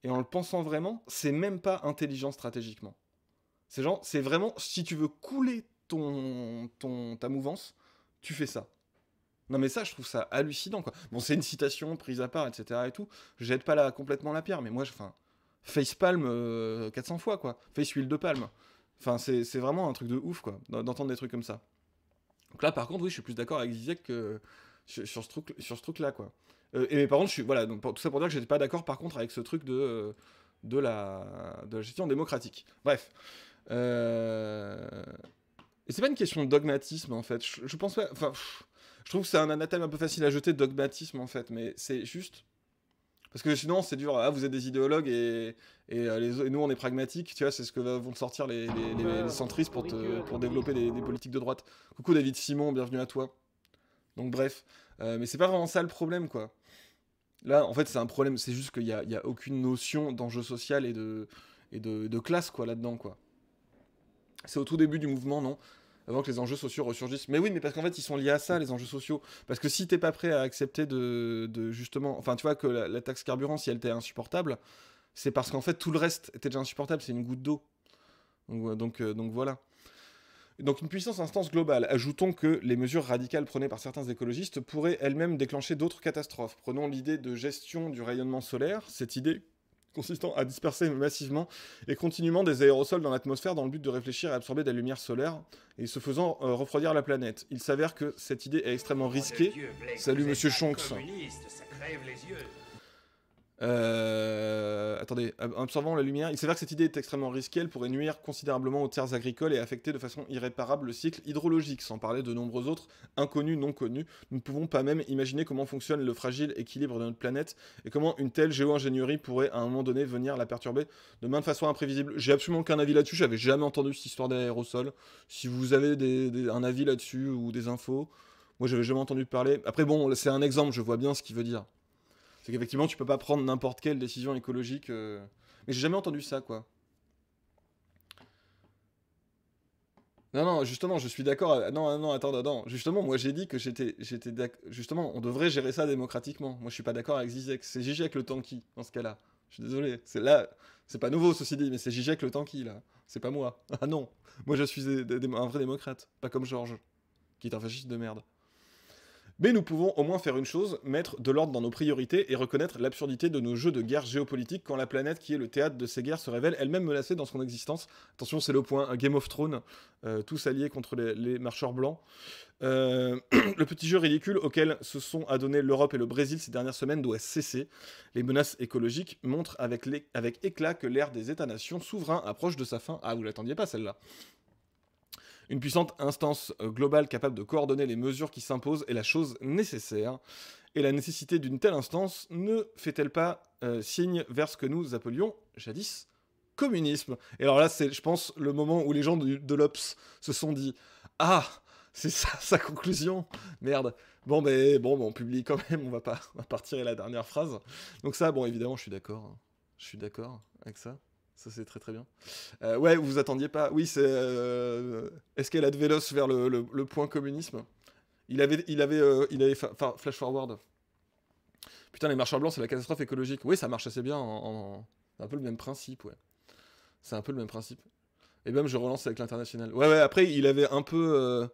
et en le pensant vraiment, c'est même pas intelligent stratégiquement. C'est genre, c'est vraiment, si tu veux couler ton, ton, ta mouvance, tu fais ça. Non mais ça, je trouve ça hallucinant, quoi. Bon, c'est une citation prise à part, etc. et tout. Je jette pas là complètement la pierre, mais moi, enfin, Face 400 euh, fois, quoi. Face huile de palme. Enfin, c'est vraiment un truc de ouf, quoi, d'entendre des trucs comme ça. Donc là, par contre, oui, je suis plus d'accord avec Zizek que sur, ce truc-là, sur ce truc -là, quoi. Euh, et par contre, je suis, voilà, donc tout ça pour dire que j'étais pas d'accord, par contre, avec ce truc de, euh, de, la, de la gestion démocratique. Bref. Euh, et c'est pas une question de dogmatisme en fait. Je, pense pas. Enfin, je trouve que c'est un anathème un peu facile à jeter, dogmatisme en fait, mais c'est juste. Parce que sinon, c'est dur. Ah, vous êtes des idéologues et, et, euh, nous, on est pragmatiques. Tu vois, c'est ce que vont sortir les, centristes pour, pour développer des, politiques de droite. Coucou David Simon, bienvenue à toi. Donc, bref. Euh, mais c'est pas vraiment ça le problème, quoi. Là, en fait, c'est un problème. C'est juste qu'il n'y a, y a aucune notion d'enjeu social et de, et de, de classe, quoi, là-dedans, quoi. C'est au tout début du mouvement, non avant que les enjeux sociaux ressurgissent. Mais oui, mais parce qu'en fait, ils sont liés à ça, les enjeux sociaux. Parce que si tu t'es pas prêt à accepter de, justement, enfin, tu vois que la, taxe carburant, si elle était insupportable, c'est parce qu'en fait tout le reste était déjà insupportable. C'est une goutte d'eau. Donc, euh, donc, euh, donc voilà. Donc une puissance instance globale. Ajoutons que les mesures radicales prônées par certains écologistes pourraient elles-mêmes déclencher d'autres catastrophes. Prenons l'idée de gestion du rayonnement solaire. Cette idée consistant à disperser massivement et continuellement des aérosols dans l'atmosphère dans le but de réfléchir et absorber de la lumière solaire et se faisant euh, refroidir la planète. Il s'avère que cette idée est extrêmement risquée. Oh, Salut Monsieur Chonks. Euh, attendez, observant la lumière, il s'avère que cette idée est extrêmement risquée, elle pourrait nuire considérablement aux terres agricoles et affecter de façon irréparable le cycle hydrologique, sans parler de nombreux autres inconnus, non connus. Nous ne pouvons pas même imaginer comment fonctionne le fragile équilibre de notre planète et comment une telle géo-ingénierie pourrait à un moment donné venir la perturber de main de façon imprévisible. J'ai absolument aucun avis là-dessus, j'avais jamais entendu cette histoire d'aérosol. Si vous avez un avis là-dessus ou des infos, moi j'avais jamais entendu parler. Après bon, c'est un exemple, je vois bien ce qu'il veut dire. C'est qu'effectivement, tu peux pas prendre n'importe quelle décision écologique. Euh. Mais j'ai jamais entendu ça, quoi. Non, non, justement, je suis d'accord. Non, non, attends, attends. Justement, moi, j'ai dit que j'étais, j'étais d'accord. Justement, on devrait gérer ça démocratiquement. Moi, je suis pas d'accord avec Zizek. C'est Zizek le tanky, dans ce cas-là. Je suis désolé. C'est là, c'est pas nouveau, ceci dit, mais c'est Zizek le tanky, là. C'est pas moi. Ah non. Moi, je suis un vrai démocrate. Pas comme Georges, qui est un fasciste de merde. Mais nous pouvons au moins faire une chose, mettre de l'ordre dans nos priorités et reconnaître l'absurdité de nos jeux de guerre géopolitique quand la planète qui est le théâtre de ces guerres se révèle elle-même menacée dans son existence. Attention, c'est le point Game of Thrones, euh, tous alliés contre les, marcheurs blancs. Euh, le petit jeu ridicule auquel se sont adonnés l'Europe et le Brésil ces dernières semaines doit cesser. Les menaces écologiques montrent avec, avec éclat que l'ère des États-nations souverains approche de sa fin. Ah, vous l'attendiez pas celle-là. Une puissante instance euh, globale capable de coordonner les mesures qui s'imposent est la chose nécessaire, et la nécessité d'une telle instance ne fait-elle pas euh, signe vers ce que nous appelions jadis communisme Et alors là, c'est, je pense, le moment où les gens de, l'Ops se sont dit Ah c'est ça sa conclusion. Merde. Bon ben bon, ben, on publie quand même. On va pas, partir la dernière phrase. Donc ça, bon évidemment, je suis d'accord. Je suis d'accord avec ça. Ça, c'est très très bien. Euh, ouais, vous vous attendiez pas. Oui, c'est a euh, escalade véloce vers le, le, le, point communisme. Il avait, il avait, euh, il avait flash forward. Putain, les marcheurs blancs, c'est la catastrophe écologique. Oui, ça marche assez bien. En, C'est un peu le même principe, ouais. C'est un peu le même principe. Et même, je relance avec l'international. Ouais, ouais, après, il avait un peu.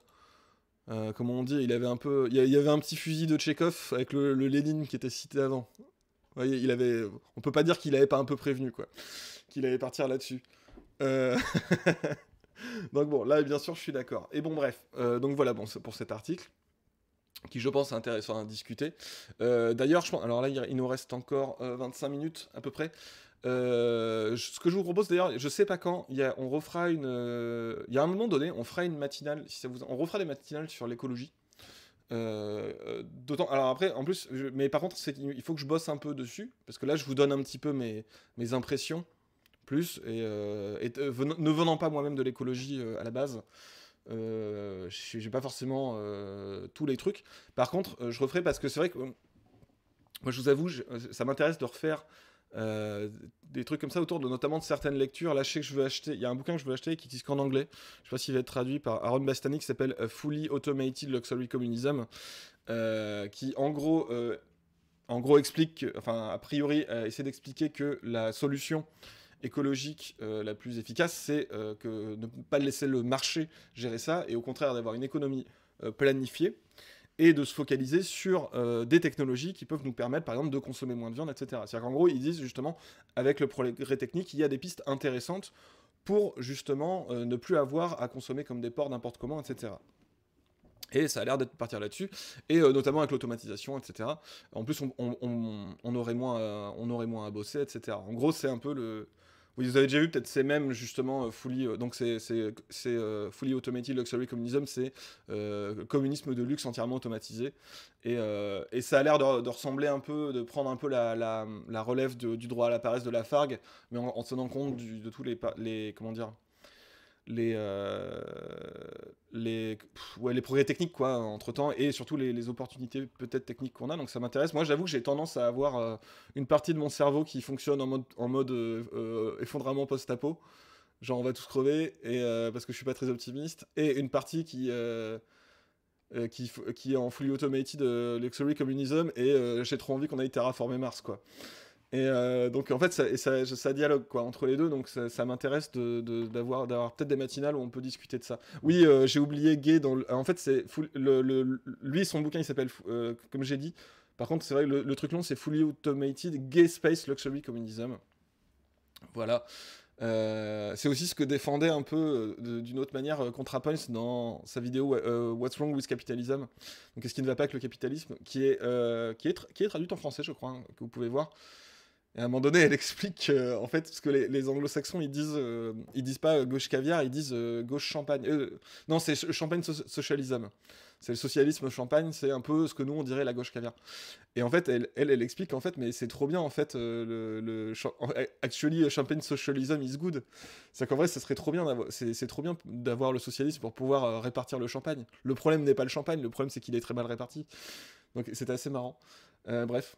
comment on dit Il avait un peu. Il y avait un petit fusil de Tchekhov avec le, Lénine qui était cité avant. voyez il avait. On peut pas dire qu'il avait pas un peu prévenu, quoi qu'il allait partir là-dessus. Euh, donc bon, là, bien sûr, je suis d'accord. Et bon, bref. Euh, donc voilà, bon, pour cet article qui je pense est intéressant à discuter. Euh, d'ailleurs, je pense, alors là, il nous reste encore 25 minutes à peu près. ce que je vous propose d'ailleurs, je sais pas quand, y a, on refera une. Il y a un moment donné, on fera une matinale, si ça vous, on refera des matinales sur l'écologie. D'autant, alors après, en plus, mais par contre, il faut que je bosse un peu dessus, parce que là, je vous donne un petit peu mes, mes impressions plus, et, euh, euh, ne venant pas moi-même de l'écologie euh, à la base. Euh, j'ai pas forcément tous les trucs. Par contre, je referai parce que c'est vrai que moi, je vous avoue, ça m'intéresse de refaire des trucs comme ça autour de notamment de certaines lectures. Là, je sais que je veux acheter. Il y a un bouquin que je veux acheter qui existe qu'en anglais. Je sais pas s'il va être traduit par Aaron Bastani qui s'appelle Fully Automated Luxury Communism, qui en gros. en gros, explique, enfin, a priori, essaie d'expliquer que la solution écologique euh, la plus efficace, c'est euh, que ne pas laisser le marché gérer ça, et au contraire d'avoir une économie euh, planifiée, et de se focaliser sur des technologies qui peuvent nous permettre, par exemple, de consommer moins de viande, etc. C'est-à-dire qu'en gros, ils disent justement, avec le progrès technique, il y a des pistes intéressantes pour justement ne plus avoir à consommer comme des porcs n'importe comment, etc. Et ça a l'air d'être partir là-dessus, et notamment avec l'automatisation, etc. En plus, on, aurait moins on aurait moins à bosser, etc. En gros, c'est un peu le, vous avez déjà vu peut-être ces mêmes justement euh, fully, euh, donc c'est euh, fully automated luxury communism, c'est communisme de luxe entièrement automatisé. Et, ça a l'air de, ressembler un peu, de prendre un peu la, la, relève du droit à la paresse de la Fargue, mais en, en tenant compte de tous les, les comment dire, les, euh, les, les progrès techniques quoi, entre temps, et surtout les, opportunités peut-être techniques qu'on a. Donc ça m'intéresse. Moi, j'avoue que j'ai tendance à avoir euh, une partie de mon cerveau qui fonctionne en mode, en mode euh, effondrement post-apo. Genre, on va tous crever, et, parce que je suis pas très optimiste. Et une partie qui. qui, qui, est en fully automated luxury communism et j'ai trop envie qu'on aille terraformer Mars quoi. Et euh, donc en fait, ça, ça, dialogue quoi entre les deux, donc ça, m'intéresse d'avoir de, peut-être des matinales où on peut discuter de ça. Oui, euh, j'ai oublié Gay dans. en fait, c'est le, lui son bouquin il s'appelle euh, comme j'ai dit. Par contre, c'est vrai le, le truc long c'est Fully Automated Gay Space Luxury Communism. Voilà. c'est aussi ce que défendait un peu d'une autre manière ContraPoints dans sa vidéo What's Wrong with Capitalism. Donc, qu'est-ce qui ne va pas avec le capitalisme, qui est, qui est, qui est traduite en français, je crois, hein, que vous pouvez voir. Et à un moment donné, elle explique en fait, ce que les, anglo-saxons, ils disent, euh, ils disent pas euh, gauche caviar, ils disent euh, gauche champagne. non, c'est champagne socialism socialisme. C'est le socialisme champagne, c'est un peu ce que nous on dirait la gauche caviar. Et en fait, elle, elle, explique en fait, mais c'est trop bien en fait, le, actually champagne socialism is good. C'est qu'en vrai, ça serait trop bien c'est trop bien d'avoir le socialisme pour pouvoir répartir le champagne. Le problème n'est pas le champagne, le problème c'est qu'il est très mal réparti. Donc c'est assez marrant. bref,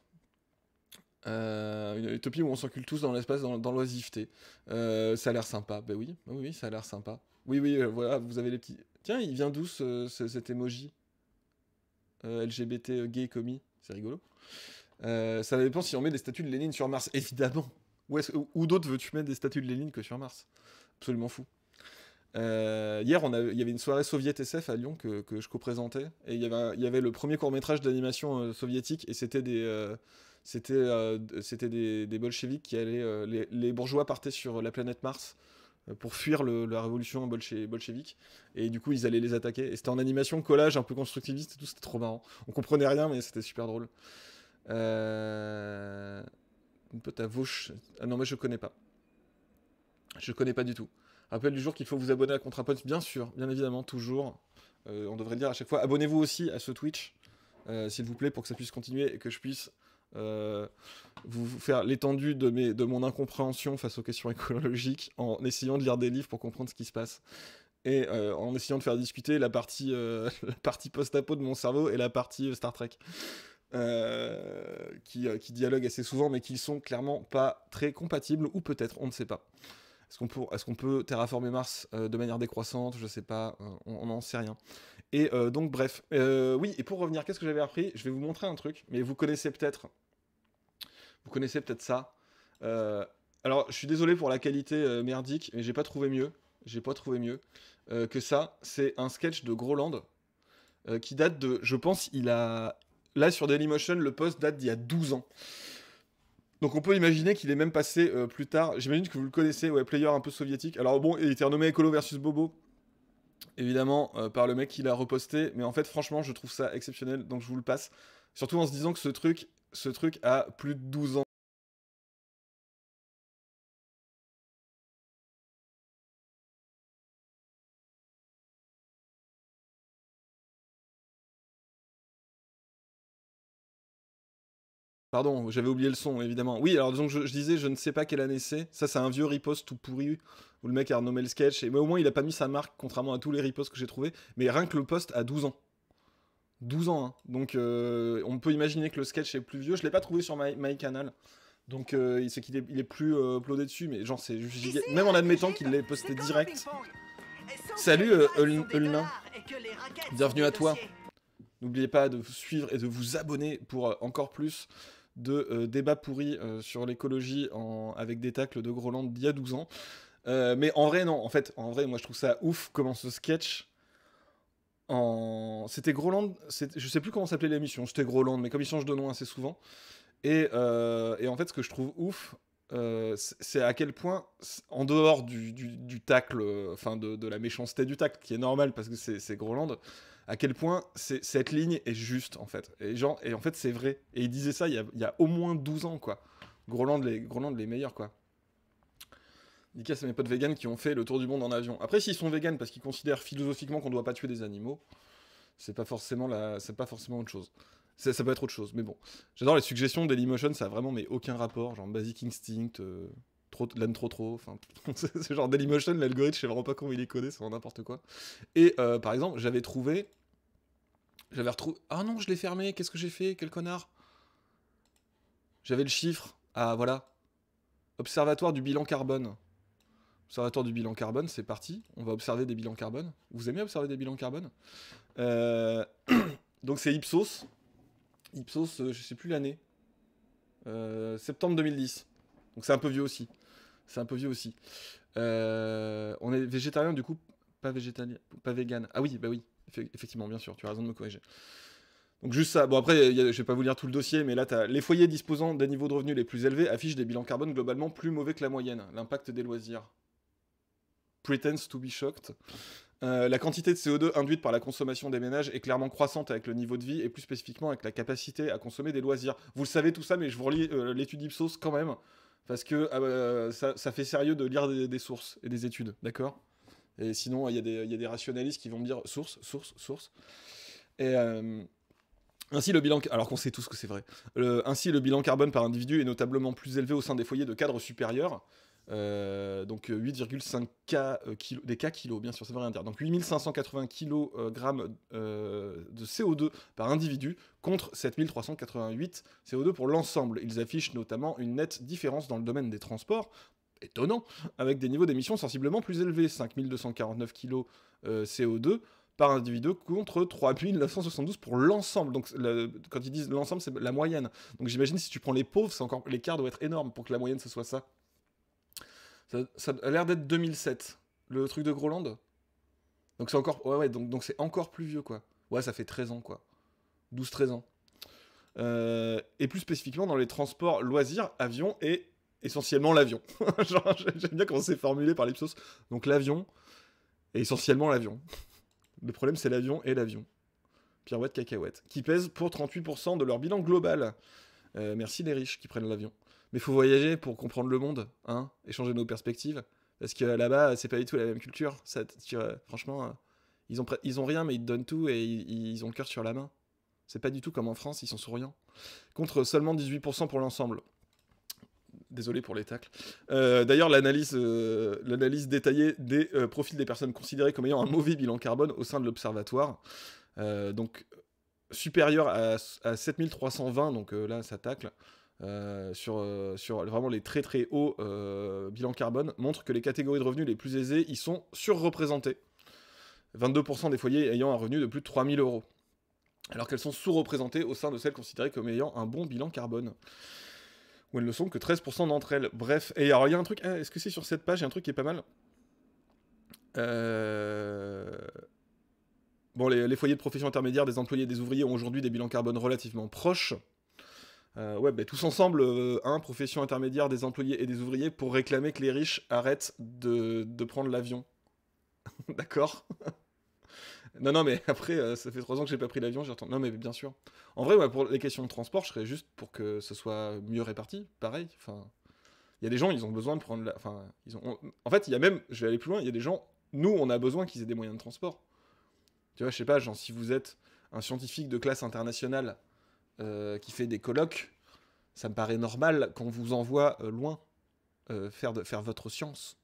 euh, une utopie où on s'encule tous dans l'espace, dans, l'oisiveté. Euh, ça a l'air sympa. Ben ah oui, oui, ça a l'air sympa. Oui, oui, euh, voilà, vous avez les petits. Tiens, il vient d'où ce, cet emoji LGBT gay commis C'est rigolo. ça dépend si on met des statues de Lénine sur Mars, évidemment. Où, où d'autres veux-tu mettre des statues de Lénine que sur Mars Absolument fou. hier, il y avait une soirée soviète SF à Lyon que, je co-présentais. Et il y avait le premier court-métrage d'animation soviétique. Et c'était des, c'était euh, des, bolcheviks qui allaient. Euh, les, bourgeois partaient sur la planète Mars euh, pour fuir la révolution bolchevique. Et du coup, ils allaient les attaquer. Et c'était en animation, collage, un peu constructiviste et tout. C'était trop marrant. On comprenait rien, mais c'était super drôle. Euh... Une pote à Vauche. Ah non, mais je connais pas. Je connais pas du tout. Rappel du jour qu'il faut vous abonner à ContraPods, bien sûr, bien évidemment, toujours. on devrait dire à chaque fois. Abonnez-vous aussi à ce Twitch, s'il vous plaît, pour que ça puisse continuer et que je puisse euh, vous faire l'étendue de, mes, de mon incompréhension face aux questions écologiques en essayant de lire des livres pour comprendre ce qui se passe. Et euh, en essayant de faire discuter la partie, euh, partie post-apo de mon cerveau et la partie Star Trek. qui, qui assez souvent, mais qui sont clairement pas très compatibles, ou peut-être, on ne sait pas. Est-ce qu'on peut, est qu'on peut, terraformer Mars de manière décroissante Je sais pas, on n'en sait rien. Et donc, bref, oui, et pour revenir, qu'est-ce que j'avais appris Je vais vous montrer un truc, mais vous connaissez peut-être vous connaissez peut-être ça. Euh, alors, je suis désolé pour la qualité euh, merdique, mais j'ai pas trouvé mieux. J'ai pas trouvé mieux euh, que ça. C'est un sketch de Groland qui date de. Je pense, il a. Là, sur Dailymotion, le post date d'il y a 12 ans. Donc on peut imaginer qu'il est même passé plus tard. J'imagine que vous le connaissez, ouais, player un peu soviétique. Alors bon, il était renommé Écolo versus Bobo, évidemment, par le mec qui l'a reposté. Mais en fait, franchement, je trouve ça exceptionnel, donc je vous le passe. Surtout en se disant que ce truc, ce truc a plus de 12 ans. Pardon, j'avais oublié le son, évidemment. Oui, alors disons que je, disais, je ne sais pas quelle année c'est. Ça, c'est un vieux riposte tout pourri où le mec a renommé le sketch. Et, mais au moins, il a pas mis sa marque, contrairement à tous les ripostes que j'ai trouvés. Mais rien que le poste a 12 ans. 12 ans. Hein. Donc euh, on peut imaginer que le sketch est plus vieux. Je l'ai pas trouvé sur my canal, donc il euh, c'est qu'il est, il plus euh, uploadé dessus, mais genre c'est juste Même en admettant qu'il l'ait posté direct. Salut Ulna. Bienvenue à toi. N'oubliez pas de vous suivre et de vous abonner pour encore plus de débats pourris sur l'écologie avec des tacles de Groland d'il y a 12 ans. mais en vrai, non, en fait, en vrai, moi je trouve ça ouf comment ce sketch c'était Groland, je sais plus comment s'appelait l'émission, c'était Groland, mais comme il change de nom assez souvent. Euh, et, en fait, ce que je trouve ouf, euh, c'est à quel point, en dehors du, du, tacle, euh, enfin de, la méchanceté du tacle, qui est normal parce que c'est Groland, à quel point cette ligne est juste, en fait. Et, genre, et en fait, c'est vrai. Et il disait ça il y, a, au moins 12 ans, quoi. Groland, les, Groland, les meilleurs, quoi. Nicolas à mes potes vegan qui ont fait le tour du monde en avion. Après, s'ils sont vegan parce qu'ils considèrent philosophiquement qu'on ne doit pas tuer des animaux, c'est pas forcément la... c'est pas forcément autre chose. Ça, peut être autre chose, mais bon. J'adore les suggestions Dailymotion, ça a vraiment mais aucun rapport, genre Basic Instinct, euh, trop, trop enfin, c'est genre Dailymotion, l'algorithme, je sais vraiment pas comment il est codé, c'est n'importe quoi. Et euh, par exemple, j'avais trouvé, j'avais retrouvé, ah non, je l'ai fermé, qu'est-ce que j'ai fait, quel connard J'avais le chiffre, ah voilà, Observatoire du bilan carbone. Observatoire du bilan carbone, c'est parti. On va observer des bilans carbone. Vous aimez observer des bilans carbone euh, Donc c'est Ipsos. Ipsos, euh, je ne sais plus l'année. Euh, septembre 2010. Donc c'est un peu vieux aussi. C'est un peu vieux aussi. on est végétarien du coup, pas végétalien, pas vegan. Ah oui, bah oui, effectivement, bien sûr. Tu as raison de me corriger. Donc juste ça, bon après, je ne vais pas vous lire tout le dossier, mais là, as les foyers disposant des niveaux de revenus les plus élevés affichent des bilans carbone globalement plus mauvais que la moyenne. L'impact des loisirs. Pretends to be shocked. Euh, la quantité de CO2 induite par la consommation des ménages est clairement croissante avec le niveau de vie et plus spécifiquement avec la capacité à consommer des loisirs. Vous le savez tout ça, mais je vous relis euh, l'étude Ipsos quand même, parce que ah bah, ça, fait sérieux de lire des, sources et des études, d'accord Et sinon, il y, a des rationalistes qui vont me dire source, source, source. Et. Euh, ainsi, le bilan, alors qu'on sait tous que c'est vrai. ainsi, le bilan carbone par individu est notablement plus élevé au sein des foyers de cadres supérieurs. Euh, donc 8,5 euh, k euh, des K bien sûr, ça veut rien dire. Donc 8580 kg de CO2 par individu contre 7388 CO2 pour l'ensemble. Ils affichent notamment une nette différence dans le domaine des transports, étonnant, avec des niveaux d'émissions sensiblement plus élevés, 5249 kg CO2 par individu contre 3972 pour l'ensemble. Donc quand ils disent l'ensemble, c'est la moyenne. Donc j'imagine si tu prends les pauvres, l'écart doit être énorme pour que la moyenne ce soit ça. Ça, a l'air d'être 2007, le truc de Groland. Donc c'est encore, donc, donc encore plus vieux, quoi. Ouais, ça fait 13 ans, quoi. 12-13 ans. Euh, et plus spécifiquement dans les transports loisirs, avion et essentiellement l'avion. J'aime bien comment c'est formulé par l'Ipsos. Donc l'avion et essentiellement l'avion. Le problème, c'est l'avion et l'avion. Pirouette cacahuète. Qui pèse pour 38% de leur bilan global. Euh, merci les riches qui prennent l'avion. Mais faut voyager pour comprendre le monde, hein, échanger nos perspectives. Parce que là-bas, c'est pas du tout la même culture. Ça, euh, franchement, euh, ils ont, ils ont rien, mais ils te donnent tout et ils, ont le cœur sur la main. C'est pas du tout comme en France, ils sont souriants. Contre seulement 18% pour l'ensemble. Désolé pour les tacles. Euh, d'ailleurs, l'analyse détaillée des profils des personnes considérées comme ayant un mauvais bilan carbone au sein de l'observatoire, donc supérieur à, à 7320, donc là ça tacle, euh, euh, sur, vraiment les très très hauts euh, bilans carbone montrent que les catégories de revenus les plus aisées y sont surreprésentées. 22% des foyers ayant un revenu de plus de 3000 euros. Alors qu'elles sont sous-représentées au sein de celles considérées comme ayant un bon bilan carbone. Où elles ne sont que 13% d'entre elles. Bref, et alors il y a un truc, hein, est-ce que c'est sur cette page, il y a un truc qui est pas mal Bon, les, les, foyers de profession intermédiaire des employés et des ouvriers ont aujourd'hui des bilans carbone relativement proches, euh, ouais, ben, tous ensemble, euh, un, profession intermédiaire des employés et des ouvriers, pour réclamer que les riches arrêtent de, prendre l'avion. D'accord Non, non, mais après, euh, ça fait trois ans que j'ai pas pris l'avion, j'entends Non, mais bien sûr. En vrai, pour les questions de transport, je serais juste pour que ce soit mieux réparti, pareil. Enfin, il y a des gens, ils ont besoin de prendre la... Enfin, ils ont... En fait, il y a même, je vais aller plus loin, il y a des gens, nous, on a besoin qu'ils aient des moyens de transport. Tu vois, je sais pas, genre, si vous êtes un scientifique de classe internationale euh, qui fait des colloques, ça me paraît normal qu'on vous envoie euh, loin euh, faire, de, faire votre science.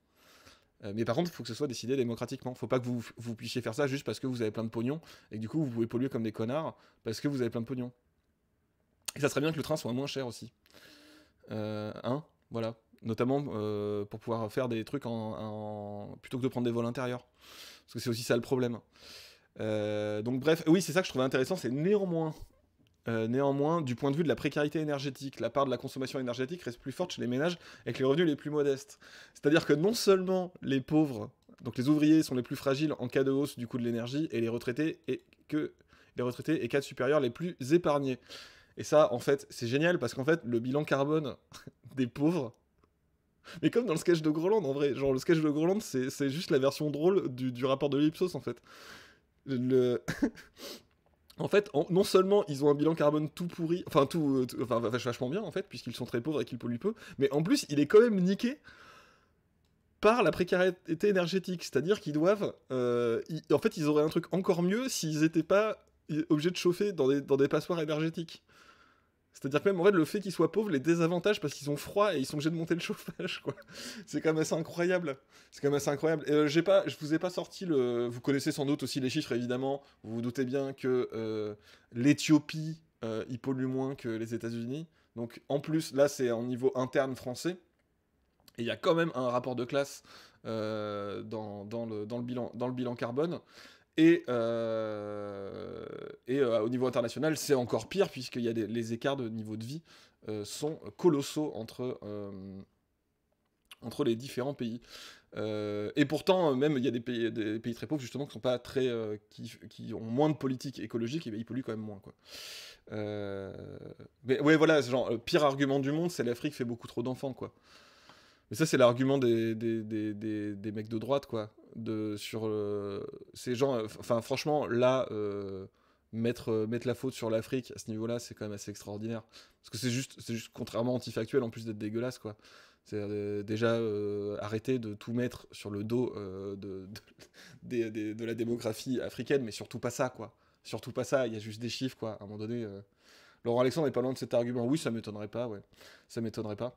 mais par contre, il faut que ce soit décidé démocratiquement. Il ne Faut pas que vous, vous puissiez faire ça juste parce que vous avez plein de pognon et que du coup vous pouvez polluer comme des connards parce que vous avez plein de pognon. Et ça serait bien que le train soit moins cher aussi. Euh, hein, voilà. Notamment pour pouvoir faire des trucs en, plutôt que de prendre des vols intérieurs. Parce que c'est aussi ça le problème. donc bref, oui, c'est ça que je trouvais intéressant, c'est néanmoins euh, néanmoins, du point de vue de la précarité énergétique, la part de la consommation énergétique reste plus forte chez les ménages avec les revenus les plus modestes. C'est-à-dire que non seulement les pauvres, donc les ouvriers, sont les plus fragiles en cas de hausse du coût de l'énergie, et les retraités et que les retraités et cadres supérieurs les plus épargnés. Et ça, en fait, c'est génial parce qu'en fait, le bilan carbone des pauvres. Mais comme dans le sketch de Groland, en vrai, genre le sketch de Groland, c'est juste la version drôle du, du rapport de l'Ipsos, en fait. Le. en fait, non seulement ils ont un bilan carbone tout pourri, enfin tout, euh, enfin, vachement bien en fait, puisqu'ils sont très pauvres et qu'ils polluent peu, mais en plus il est quand même niqué par la précarité énergétique, c'est-à-dire qu'ils doivent, euh, en fait, ils auraient un truc encore mieux s'ils n'étaient pas euh, obligés de chauffer dans des passoires énergétiques. C'est-à-dire que même en fait, le fait qu'ils soient pauvres les désavantages parce qu'ils ont froid et ils sont obligés de monter le chauffage, quoi. C'est quand même assez incroyable. C'est quand même assez incroyable. Et euh, pas, je vous ai pas sorti le. Vous connaissez sans doute aussi les chiffres, évidemment. Vous vous doutez bien que euh, l'Éthiopie euh, pollue moins que les États-Unis. Donc en plus, là, c'est en niveau interne français. Et il y a quand même un rapport de classe euh, dans, dans, le, bilan, dans le bilan carbone. Et, euh, et euh, au niveau international, c'est encore pire, puisque y a les écarts de niveau de vie euh, sont colossaux entre, entre les différents pays. et pourtant, même il y a des pays, des pays, très pauvres justement qui sont pas très, qui, ont moins de politique écologique, et ben, ils polluent quand même moins. Quoi. Mais ouais, voilà, genre le pire argument du monde, c'est l'Afrique fait beaucoup trop d'enfants, quoi. Mais ça, c'est l'argument des des, des, mecs de droite, quoi de, sur euh, ces gens. Euh, enfin, franchement, là, euh, mettre, mettre la faute sur l'Afrique à ce niveau-là, c'est quand même assez extraordinaire. Parce que c'est juste, c'est juste contrairement antifactuel, en plus d'être dégueulasse, quoi. C'est déjà arrêter de tout mettre sur le dos de, de, la démographie africaine, mais surtout pas ça, quoi. Surtout pas ça, il y a juste des chiffres, quoi. À un moment donné, Laurent Alexandre n'est pas loin de cet argument. Oui, ça m'étonnerait pas, ouais. Ça m'étonnerait pas.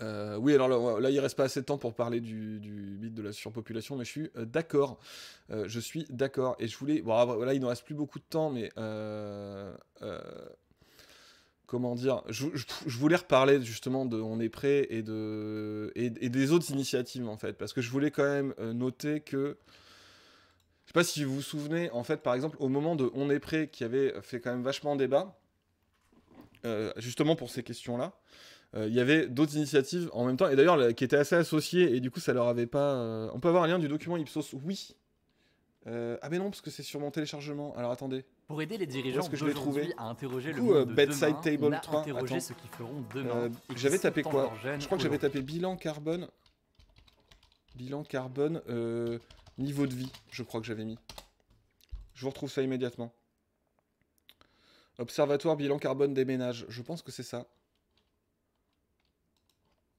Euh, oui, alors là, il il reste pas assez de temps pour parler du, mythe de la surpopulation, mais je suis euh, d'accord. Euh, je suis d'accord. Et je voulais. Bon, là, il ne reste plus beaucoup de temps, mais. comment dire je, voulais reparler justement de On est prêt et, de, des autres initiatives, en fait. Parce que je voulais quand même noter que. Je sais pas si vous vous souvenez, en fait, par exemple, au moment de On est prêt, qui avait fait quand même vachement débat, justement pour ces questions-là. Euh, il y avait d'autres initiatives en même temps, et d'ailleurs qui étaient assez associées, et du coup ça leur avait pas... Euh, on peut avoir un lien du document Ipsos Oui. Euh, ah mais non, parce que c'est sur mon téléchargement. Alors attendez. Pour aider les dirigeants que je vais à interroger le monde Bedside Table 3. j'avais tapé quoi Je crois que j'avais tapé bilan carbone. Bilan carbone, niveau de vie, je crois que j'avais mis. Je vous retrouve ça immédiatement. Observatoire bilan carbone des ménages, je pense que c'est ça.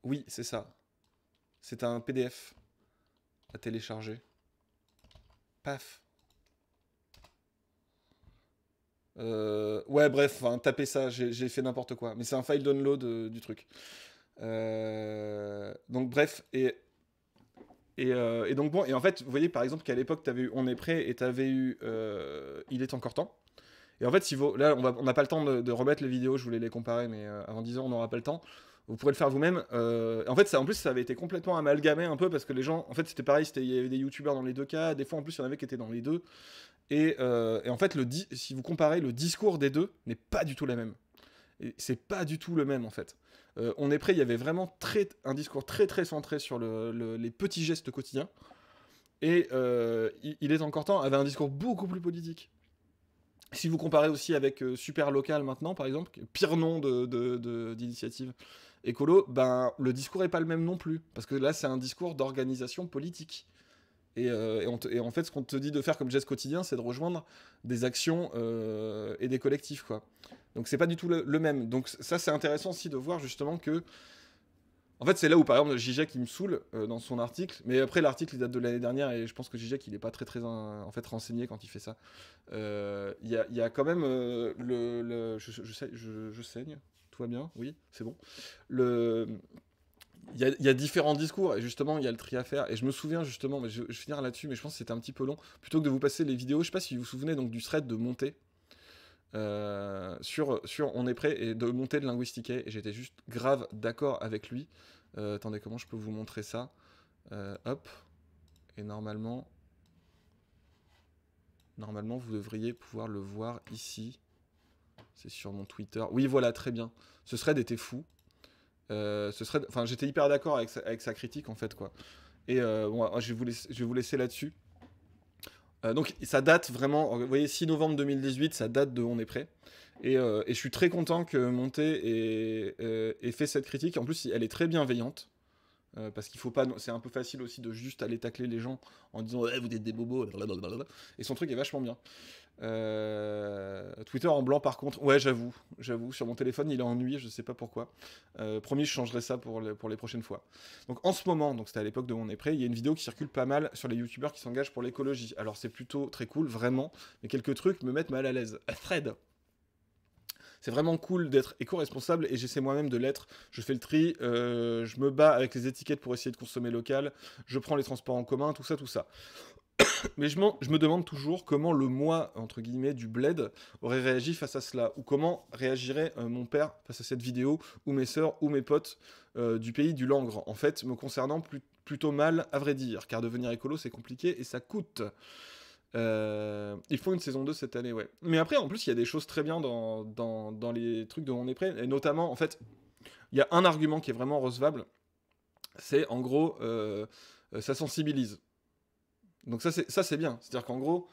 Oui, c'est ça. C'est un PDF à télécharger. Paf. Euh, ouais, bref, enfin, tapez ça, j'ai fait n'importe quoi. Mais c'est un file download euh, du truc. Euh, donc, bref, et. Et, donc bon, et en fait, vous voyez par exemple qu'à l'époque, t'avais eu On est prêt et t'avais eu Il est encore temps. Et en fait, si vous, là, on n'a pas le temps de, remettre les vidéos, je voulais les comparer, mais avant 10 ans, on n'aura pas le temps. Vous pourrez le faire vous-même. Euh, en fait, ça, en plus, ça avait été complètement amalgamé un peu parce que les gens, en fait, c'était pareil, il y avait des youtubeurs dans les deux cas. Des fois, en plus, il y en avait qui étaient dans les deux. Et, euh, en fait, le si vous comparez, le discours des deux n'est pas du tout le même. C'est pas du tout le même, en fait. Euh, on est prêt, il y avait vraiment un discours très très centré sur les petits gestes quotidiens. Et il, est encore temps, avait un discours beaucoup plus politique. Si vous comparez aussi avec Super Local maintenant, par exemple, pire nom d'initiative de, écolo, ben, le discours n'est pas le même non plus. Parce que là, c'est un discours d'organisation politique. Euh, et, en fait, ce qu'on te dit de faire comme geste quotidien, c'est de rejoindre des actions euh, et des collectifs, quoi. Donc c'est pas du tout le, même. Donc ça, c'est intéressant aussi de voir justement que. En fait, c'est là où par exemple Zizek qui me saoule euh, dans son article, mais après l'article il date de l'année dernière et je pense que Zizek il est pas très très en fait renseigné quand il fait ça. Il y a, quand même le, je, je saigne, tout va bien Oui C'est bon Le... Il y, a, différents discours, et justement, il y a le tri à faire. Et je me souviens justement, mais je, vais finir là-dessus, mais je pense que c'était un petit peu long. Plutôt que de vous passer les vidéos, je ne sais pas si vous vous souvenez donc du thread de monter euh, sur, sur On est prêt et de monter de linguistique Et j'étais juste grave d'accord avec lui. Euh, attendez, comment je peux vous montrer ça euh, Hop. Et normalement, normalement, vous devriez pouvoir le voir ici. C'est sur mon Twitter. Oui, voilà, très bien. Ce serait était fou. Euh, ce serait, enfin, j'étais hyper d'accord avec, sa critique en fait quoi. Et bon, euh, je vais vous laisser, vous laisser là-dessus. Euh, donc ça date vraiment, vous voyez 6 novembre 2018, ça date de On est prêt. Et, je suis très content que Monté ait, fait cette critique. En plus, elle est très bienveillante. parce qu'il faut pas, c'est un peu facile aussi de juste aller tacler les gens en disant eh, vous êtes des bobos, et son truc est vachement bien. Euh, Twitter en blanc, par contre, ouais, j'avoue, j'avoue, sur mon téléphone, il est ennuyé, je sais pas pourquoi. Euh, promis, je changerai ça pour, les prochaines fois. Donc, en ce moment, donc c'était à l'époque de mon épris. il y a une vidéo qui circule pas mal sur les youtubeurs qui s'engagent pour l'écologie. Alors, c'est plutôt très cool, vraiment, mais quelques trucs me mettent mal à l'aise. Fred, c'est vraiment cool d'être éco-responsable et j'essaie moi-même de l'être. Je fais le tri, euh, je me bats avec les étiquettes pour essayer de consommer local, je prends les transports en commun, tout ça, tout ça. Mais je, je, me demande toujours comment le moi, entre guillemets, du bled aurait réagi face à cela, ou comment réagirait euh, mon père face à cette vidéo, ou mes sœurs, ou mes potes euh, du pays du langre, en fait, me concernant plutôt mal, à vrai dire, car devenir écolo, c'est compliqué et ça coûte. Euh, il faut une saison 2 cette année, ouais. Mais après, en plus, il y a des choses très bien dans, dans les trucs dont on est prêt, et notamment, en fait, il y a un argument qui est vraiment recevable, c'est en gros, ça sensibilise. Donc ça c'est bien. C'est-à-dire qu'en gros,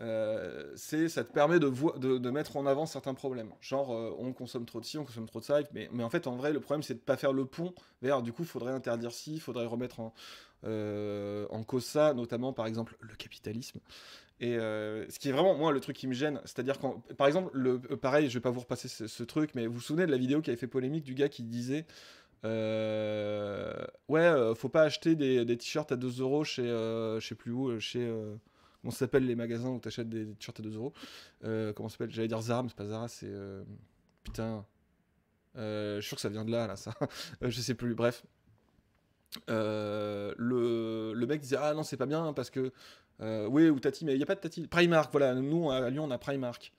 euh, c'est ça te permet de, de, de, mettre en avant certains problèmes. Genre, euh, on consomme trop de ci, on consomme trop de ça, mais, mais en fait, en vrai, le problème, c'est de ne pas faire le pont vers, du coup, faudrait interdire ci, faudrait remettre en, euh, en cause ça, notamment, par exemple, le capitalisme. Et ce qui est vraiment, moi, le truc qui me gêne, c'est-à-dire par exemple, le, pareil, je vais pas vous repasser ce, ce, truc, mais vous vous souvenez de la vidéo qui avait fait polémique du gars qui disait euh, ouais, euh, faut pas acheter des, t-shirts à 2 euros chez, euh, je sais plus où, chez on s'appelle les magasins où t'achètes des t-shirts à 2 euros. Comment s'appelle J'allais dire Zara, mais c'est pas Zara, c'est. Putain. je suis sûr que ça vient de là, là, ça. je sais plus. Bref. le... le, mec disait Ah non, c'est pas bien parce que. oui, ou Tati, mais il n'y a pas de Tati. Primark, voilà. Nous, à Lyon, on a Primark.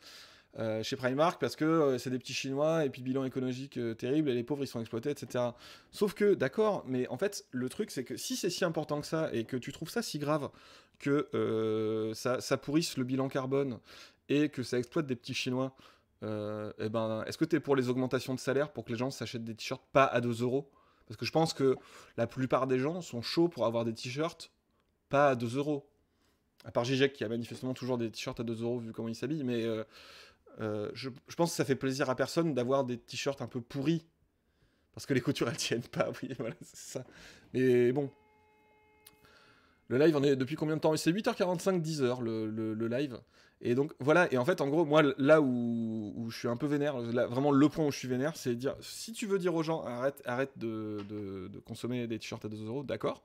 Euh, chez Primark parce que euh, c'est des petits Chinois et puis bilan écologique euh, terrible et les pauvres ils sont exploités, etc. Sauf que, d'accord, mais en fait, le truc c'est que si c'est si important que ça et que tu trouves ça si grave que ça, ça, pourrisse le bilan carbone et que ça exploite des petits Chinois, et eh ben, est-ce que es pour les augmentations de salaire pour que les gens s'achètent des t-shirts pas à 2 euros Parce que je pense que la plupart des gens sont chauds pour avoir des t-shirts pas à 2 euros. À part Gijek qui a manifestement toujours des t-shirts à 2 euros vu comment il s'habille, mais. Euh, je, pense que ça fait plaisir à personne d'avoir des t-shirts un peu pourris. Parce que les coutures, elles tiennent pas, oui, voilà, c'est ça. Mais bon. Le live, on est depuis combien de temps C'est 8h45, 10h le, le, live. Et donc, voilà. Et en fait, en gros, moi, là où, je suis un peu vénère, vraiment le point où je suis vénère, c'est dire si tu veux dire aux gens arrête, arrête de, de consommer des t-shirts à 2 euros, d'accord.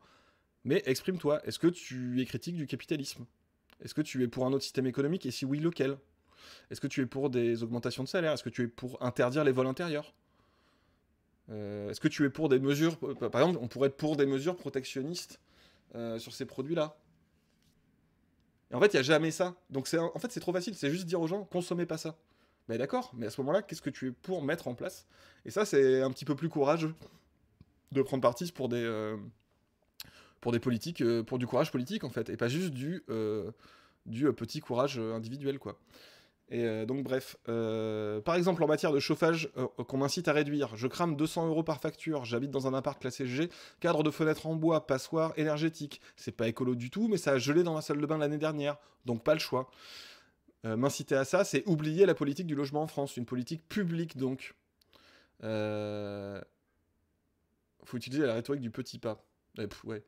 Mais exprime-toi. Est-ce que tu es critique du capitalisme Est-ce que tu es pour un autre système économique Et si oui, lequel est-ce que tu es pour des augmentations de salaire Est-ce que tu es pour interdire les vols intérieurs euh, Est-ce que tu es pour des mesures euh, Par exemple, on pourrait être pour des mesures protectionnistes euh, sur ces produits-là. Et en fait, il n'y a jamais ça. Donc, c'est en fait, c'est trop facile. C'est juste dire aux gens, consommez pas ça. mais ben d'accord, mais à ce moment-là, qu'est-ce que tu es pour mettre en place Et ça, c'est un petit peu plus courageux de prendre parti pour des, pour politiques, pour du courage politique, en fait, et pas juste du, du petit courage individuel, quoi. Et euh, donc bref, euh, par exemple en matière de chauffage euh, qu'on m'incite à réduire, je crame 200 euros par facture, j'habite dans un appart classé G, cadre de fenêtre en bois, passoire énergétique, c'est pas écolo du tout, mais ça a gelé dans la salle de bain l'année dernière, donc pas le choix. m'inciter à ça, c'est oublier la politique du logement en France, une politique publique donc. Faut utiliser la rhétorique du petit pas. Eh, ouais.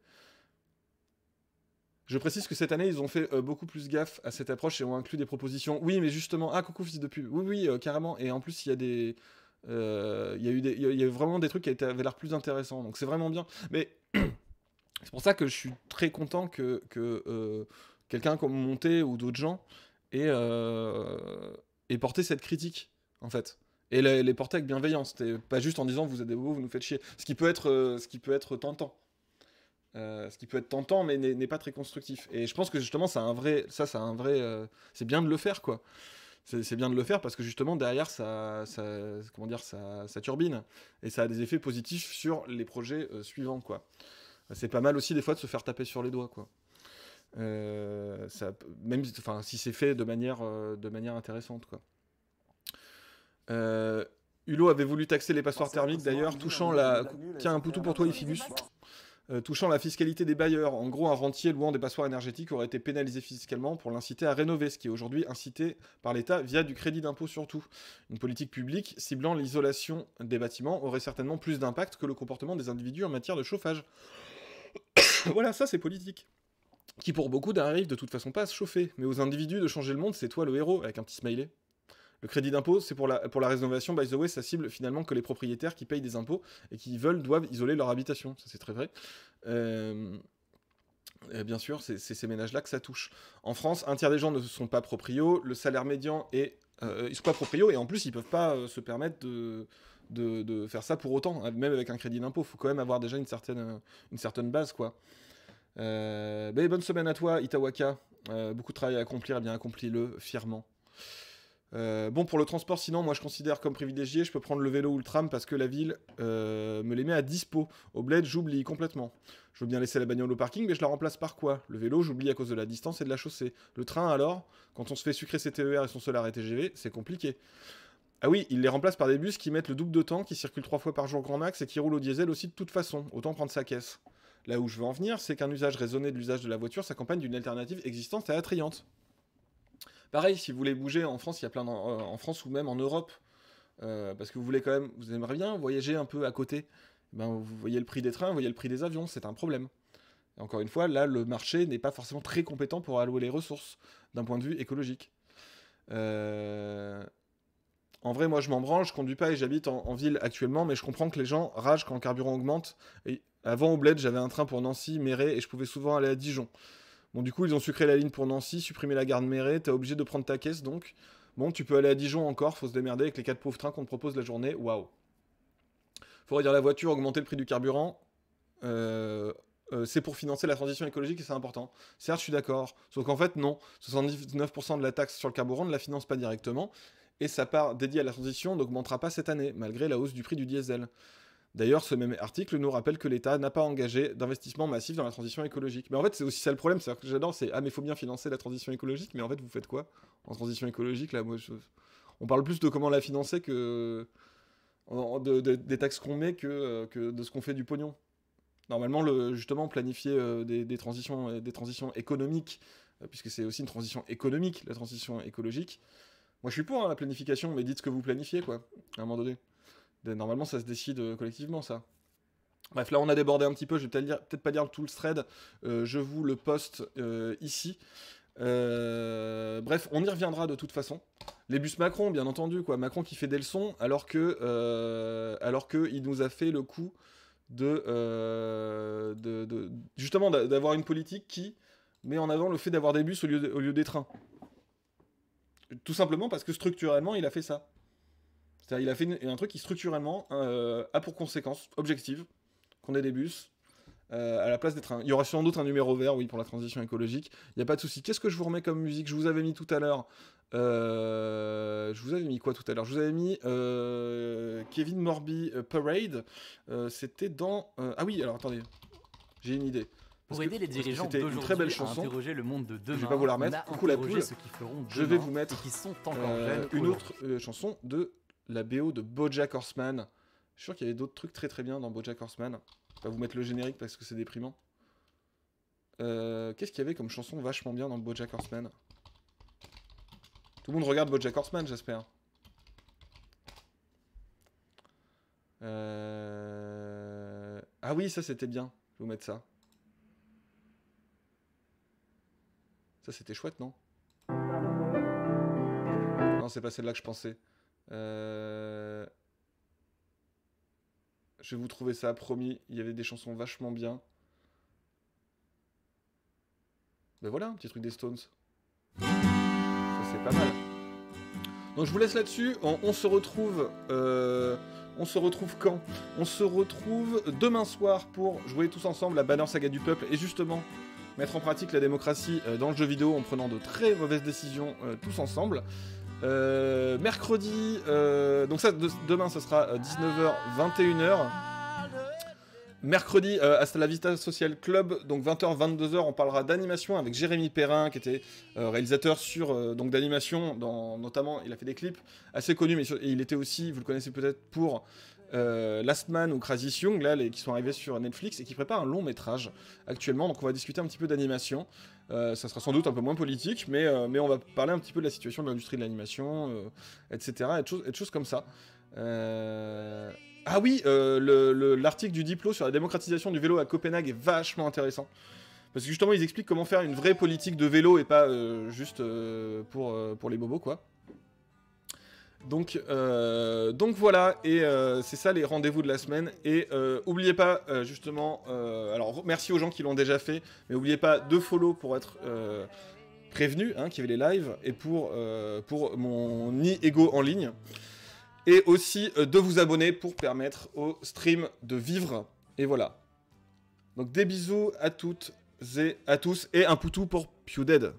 Je précise que cette année, ils ont fait euh, beaucoup plus gaffe à cette approche et ont inclus des propositions. Oui, mais justement, ah coucou fils de pub. Oui, oui, euh, carrément. Et en plus, il y a des, euh, il y a eu des, y, vraiment des trucs qui étaient, avaient l'air plus intéressants. Donc c'est vraiment bien. Mais c'est pour ça que je suis très content que, que quelqu'un comme Monté ou d'autres gens aient, porté cette critique en fait et les, les avec bienveillance. C'était pas juste en disant vous êtes des beaux, vous nous faites chier. Ce qui peut être, ce qui peut être tentant. Euh, ce qui peut être tentant mais n'est pas très constructif. Et je pense que justement, ça a un vrai, ça, ça a un vrai, euh, c'est bien de le faire quoi. C'est bien de le faire parce que justement derrière ça, comment dire, ça, turbine et ça a des effets positifs sur les projets euh, suivants quoi. C'est pas mal aussi des fois de se faire taper sur les doigts quoi. Ça, même enfin si c'est fait de manière de manière intéressante quoi. Hulot avait voulu taxer les passoires thermiques d'ailleurs, touchant la. Tiens, un poutou pour toi, Ifigus. Euh, touchant la fiscalité des bailleurs. En gros, un rentier louant des passoires énergétiques aurait été pénalisé fiscalement pour l'inciter à rénover, ce qui est aujourd'hui incité par l'État via du crédit d'impôt surtout. Une politique publique ciblant l'isolation des bâtiments aurait certainement plus d'impact que le comportement des individus en matière de chauffage. voilà, ça c'est politique qui pour beaucoup n'arrive de toute façon pas à se chauffer, mais aux individus de changer le monde, c'est toi le héros, avec un petit smiley. Le crédit d'impôt, c'est pour la, pour rénovation, by the way, ça cible finalement que les propriétaires qui payent des impôts et qui veulent, doivent isoler leur habitation. Ça, c'est très vrai. Euh, bien sûr, c'est ces ménages-là que ça touche. En France, un tiers des gens ne sont pas proprios, le salaire médian est... Euh, ils sont pas proprios et en plus, ils peuvent pas euh, se permettre de, de, faire ça pour autant, hein, même avec un crédit d'impôt. il faut quand même avoir déjà une certaine, une certaine base, quoi. Euh, ben, bonne semaine à toi, Itawaka. beaucoup de travail à accomplir, eh bien accomplis-le fièrement. Euh, bon, pour le transport, sinon, moi je considère comme privilégié, je peux prendre le vélo ou le tram parce que la ville euh, me les met à dispo. Au bled, j'oublie complètement. Je veux bien laisser la bagnole au parking, mais je la remplace par quoi Le vélo, j'oublie à cause de la distance et de la chaussée. Le train, alors, quand on se fait sucrer ses TER et son solar et TGV, c'est compliqué. Ah oui, il les remplace par des bus qui mettent le double de temps, qui circulent trois fois par jour grand max et qui roulent au diesel aussi de toute façon. Autant prendre sa caisse. Là où je veux en venir, c'est qu'un usage raisonné de l'usage de la voiture s'accompagne d'une alternative existante et attrayante. Pareil, si vous voulez bouger en France, il y a plein euh, en, France ou même en Europe, euh, parce que vous voulez quand même, vous aimeriez bien voyager un peu à côté. Eh ben, vous voyez le prix des trains, vous voyez le prix des avions, c'est un problème. encore une fois, là, le marché n'est pas forcément très compétent pour allouer les ressources d'un point de vue écologique. Euh, en vrai, moi, je m'en branle, je conduis pas et j'habite en, ville actuellement, mais je comprends que les gens ragent quand le carburant augmente. avant, au Bled, j'avais un train pour Nancy, Méré, et je pouvais souvent aller à Dijon. Bon, du coup, ils ont sucré la ligne pour Nancy, supprimé la gare de tu t'es obligé de prendre ta caisse donc. Bon, tu peux aller à Dijon encore, faut se démerder avec les quatre pauvres trains qu'on te propose la journée, waouh. Faudrait dire la voiture, augmenter le prix du carburant. Euh, euh, c'est pour financer la transition écologique et c'est important. Certes, je suis d'accord. Sauf qu'en fait, non. 79% de la taxe sur le carburant ne la finance pas directement. Et sa part dédiée à la transition n'augmentera pas cette année, malgré la hausse du prix du diesel. D'ailleurs, ce même article nous rappelle que l'État n'a pas engagé d'investissement massif dans la transition écologique. Mais en fait, c'est aussi ça le problème. C'est-à-dire que j'adore, c'est Ah, mais il faut bien financer la transition écologique, mais en fait, vous faites quoi en transition écologique Là, moi, on parle plus de comment la financer que des taxes qu'on met euh, que, de ce qu'on fait du pognon. Normalement, le, justement, planifier euh, des, transitions, euh, des transitions économiques, puisque c'est aussi une transition économique, la transition écologique. Moi, je suis pour hein, la planification, mais dites ce que vous planifiez, quoi, à un moment donné. Normalement, ça se décide euh, collectivement, ça. Bref, là on a débordé un petit peu, je vais peut-être pas dire tout le thread, euh, je vous le poste euh, ici. bref, on y reviendra de toute façon. Les bus Macron, bien entendu, quoi. Macron qui fait des leçons alors que, alors que il nous a fait le coup de, justement d'avoir une politique qui met en avant le fait d'avoir des bus au lieu, au lieu des trains. Tout simplement parce que structurellement il a fait ça. C'est-à-dire, il a fait un truc qui structurellement euh, a pour conséquence objective qu'on ait des bus euh, à la place des trains. Il y aura sans doute un numéro vert, oui, pour la transition écologique. Il n'y a pas de souci. Qu'est-ce que je vous remets comme musique Je vous avais mis tout à l'heure. Euh, je vous avais mis quoi tout à l'heure Je vous avais mis Kevin Morby Parade. C'était dans. ah oui, alors attendez. J'ai une idée. pour aider les dirigeants d'aujourd'hui à interroger le monde de demain, je vais pas vous la remettre. Coucou la poule. Je vais vous mettre qui sont une autre chanson de la BO de Bojack Horseman. Je suis sûr qu'il y avait d'autres trucs très très bien dans Bojack Horseman. Je vais vous mettre le générique parce que c'est déprimant. Euh, qu'est-ce qu'il y avait comme chanson vachement bien dans Bojack Horseman Tout le monde regarde Bojack Horseman, j'espère. Euh, ah oui, ça c'était bien. Je vais vous mettre ça. Ça c'était chouette, non Non, c'est pas celle-là que je pensais. Euh, je vais vous trouver ça, promis. Il y avait des chansons vachement bien. Ben voilà, un petit truc des Stones. Ça, c'est pas mal. Donc je vous laisse là-dessus. On, se retrouve... Euh, on se retrouve quand On se retrouve demain soir pour jouer tous ensemble la Banner Saga du Peuple et justement mettre en pratique la démocratie euh, dans le jeu vidéo en prenant de très mauvaises décisions tous ensemble. Euh, mercredi, euh, donc ça demain ce sera 19h, euh, 21h. Mercredi, à la Vista Social Club, donc 20h, 22h, on parlera d'animation avec Jérémy Perrin, qui était réalisateur sur donc d'animation, notamment il a fait des clips assez connus, mais il était aussi, vous le connaissez peut-être pour Last Man ou Crazy Young, là, qui sont arrivés sur Netflix et qui préparent un long métrage actuellement. Donc on va discuter un petit peu d'animation. Euh, ça sera sans doute un peu moins politique, mais, euh, mais on va parler un petit peu de la situation de l'industrie de l'animation, euh, etc., et de, choses, comme ça. Ah oui, l'article du Diplo sur la démocratisation du vélo à Copenhague est vachement intéressant. Parce que justement, ils expliquent comment faire une vraie politique de vélo et pas juste pour, pour les bobos, quoi. Euh, donc, voilà, et euh, c'est ça les rendez-vous de la semaine. Et euh, oubliez pas, justement, alors merci aux gens qui l'ont déjà fait, mais oubliez pas de follow pour être prévenu hein, qu'il y avait les lives et pour, pour mon ni ego en ligne. Et aussi de vous abonner pour permettre au stream de vivre. Et voilà. Donc des bisous à toutes et à tous et un poutou pour PewDead.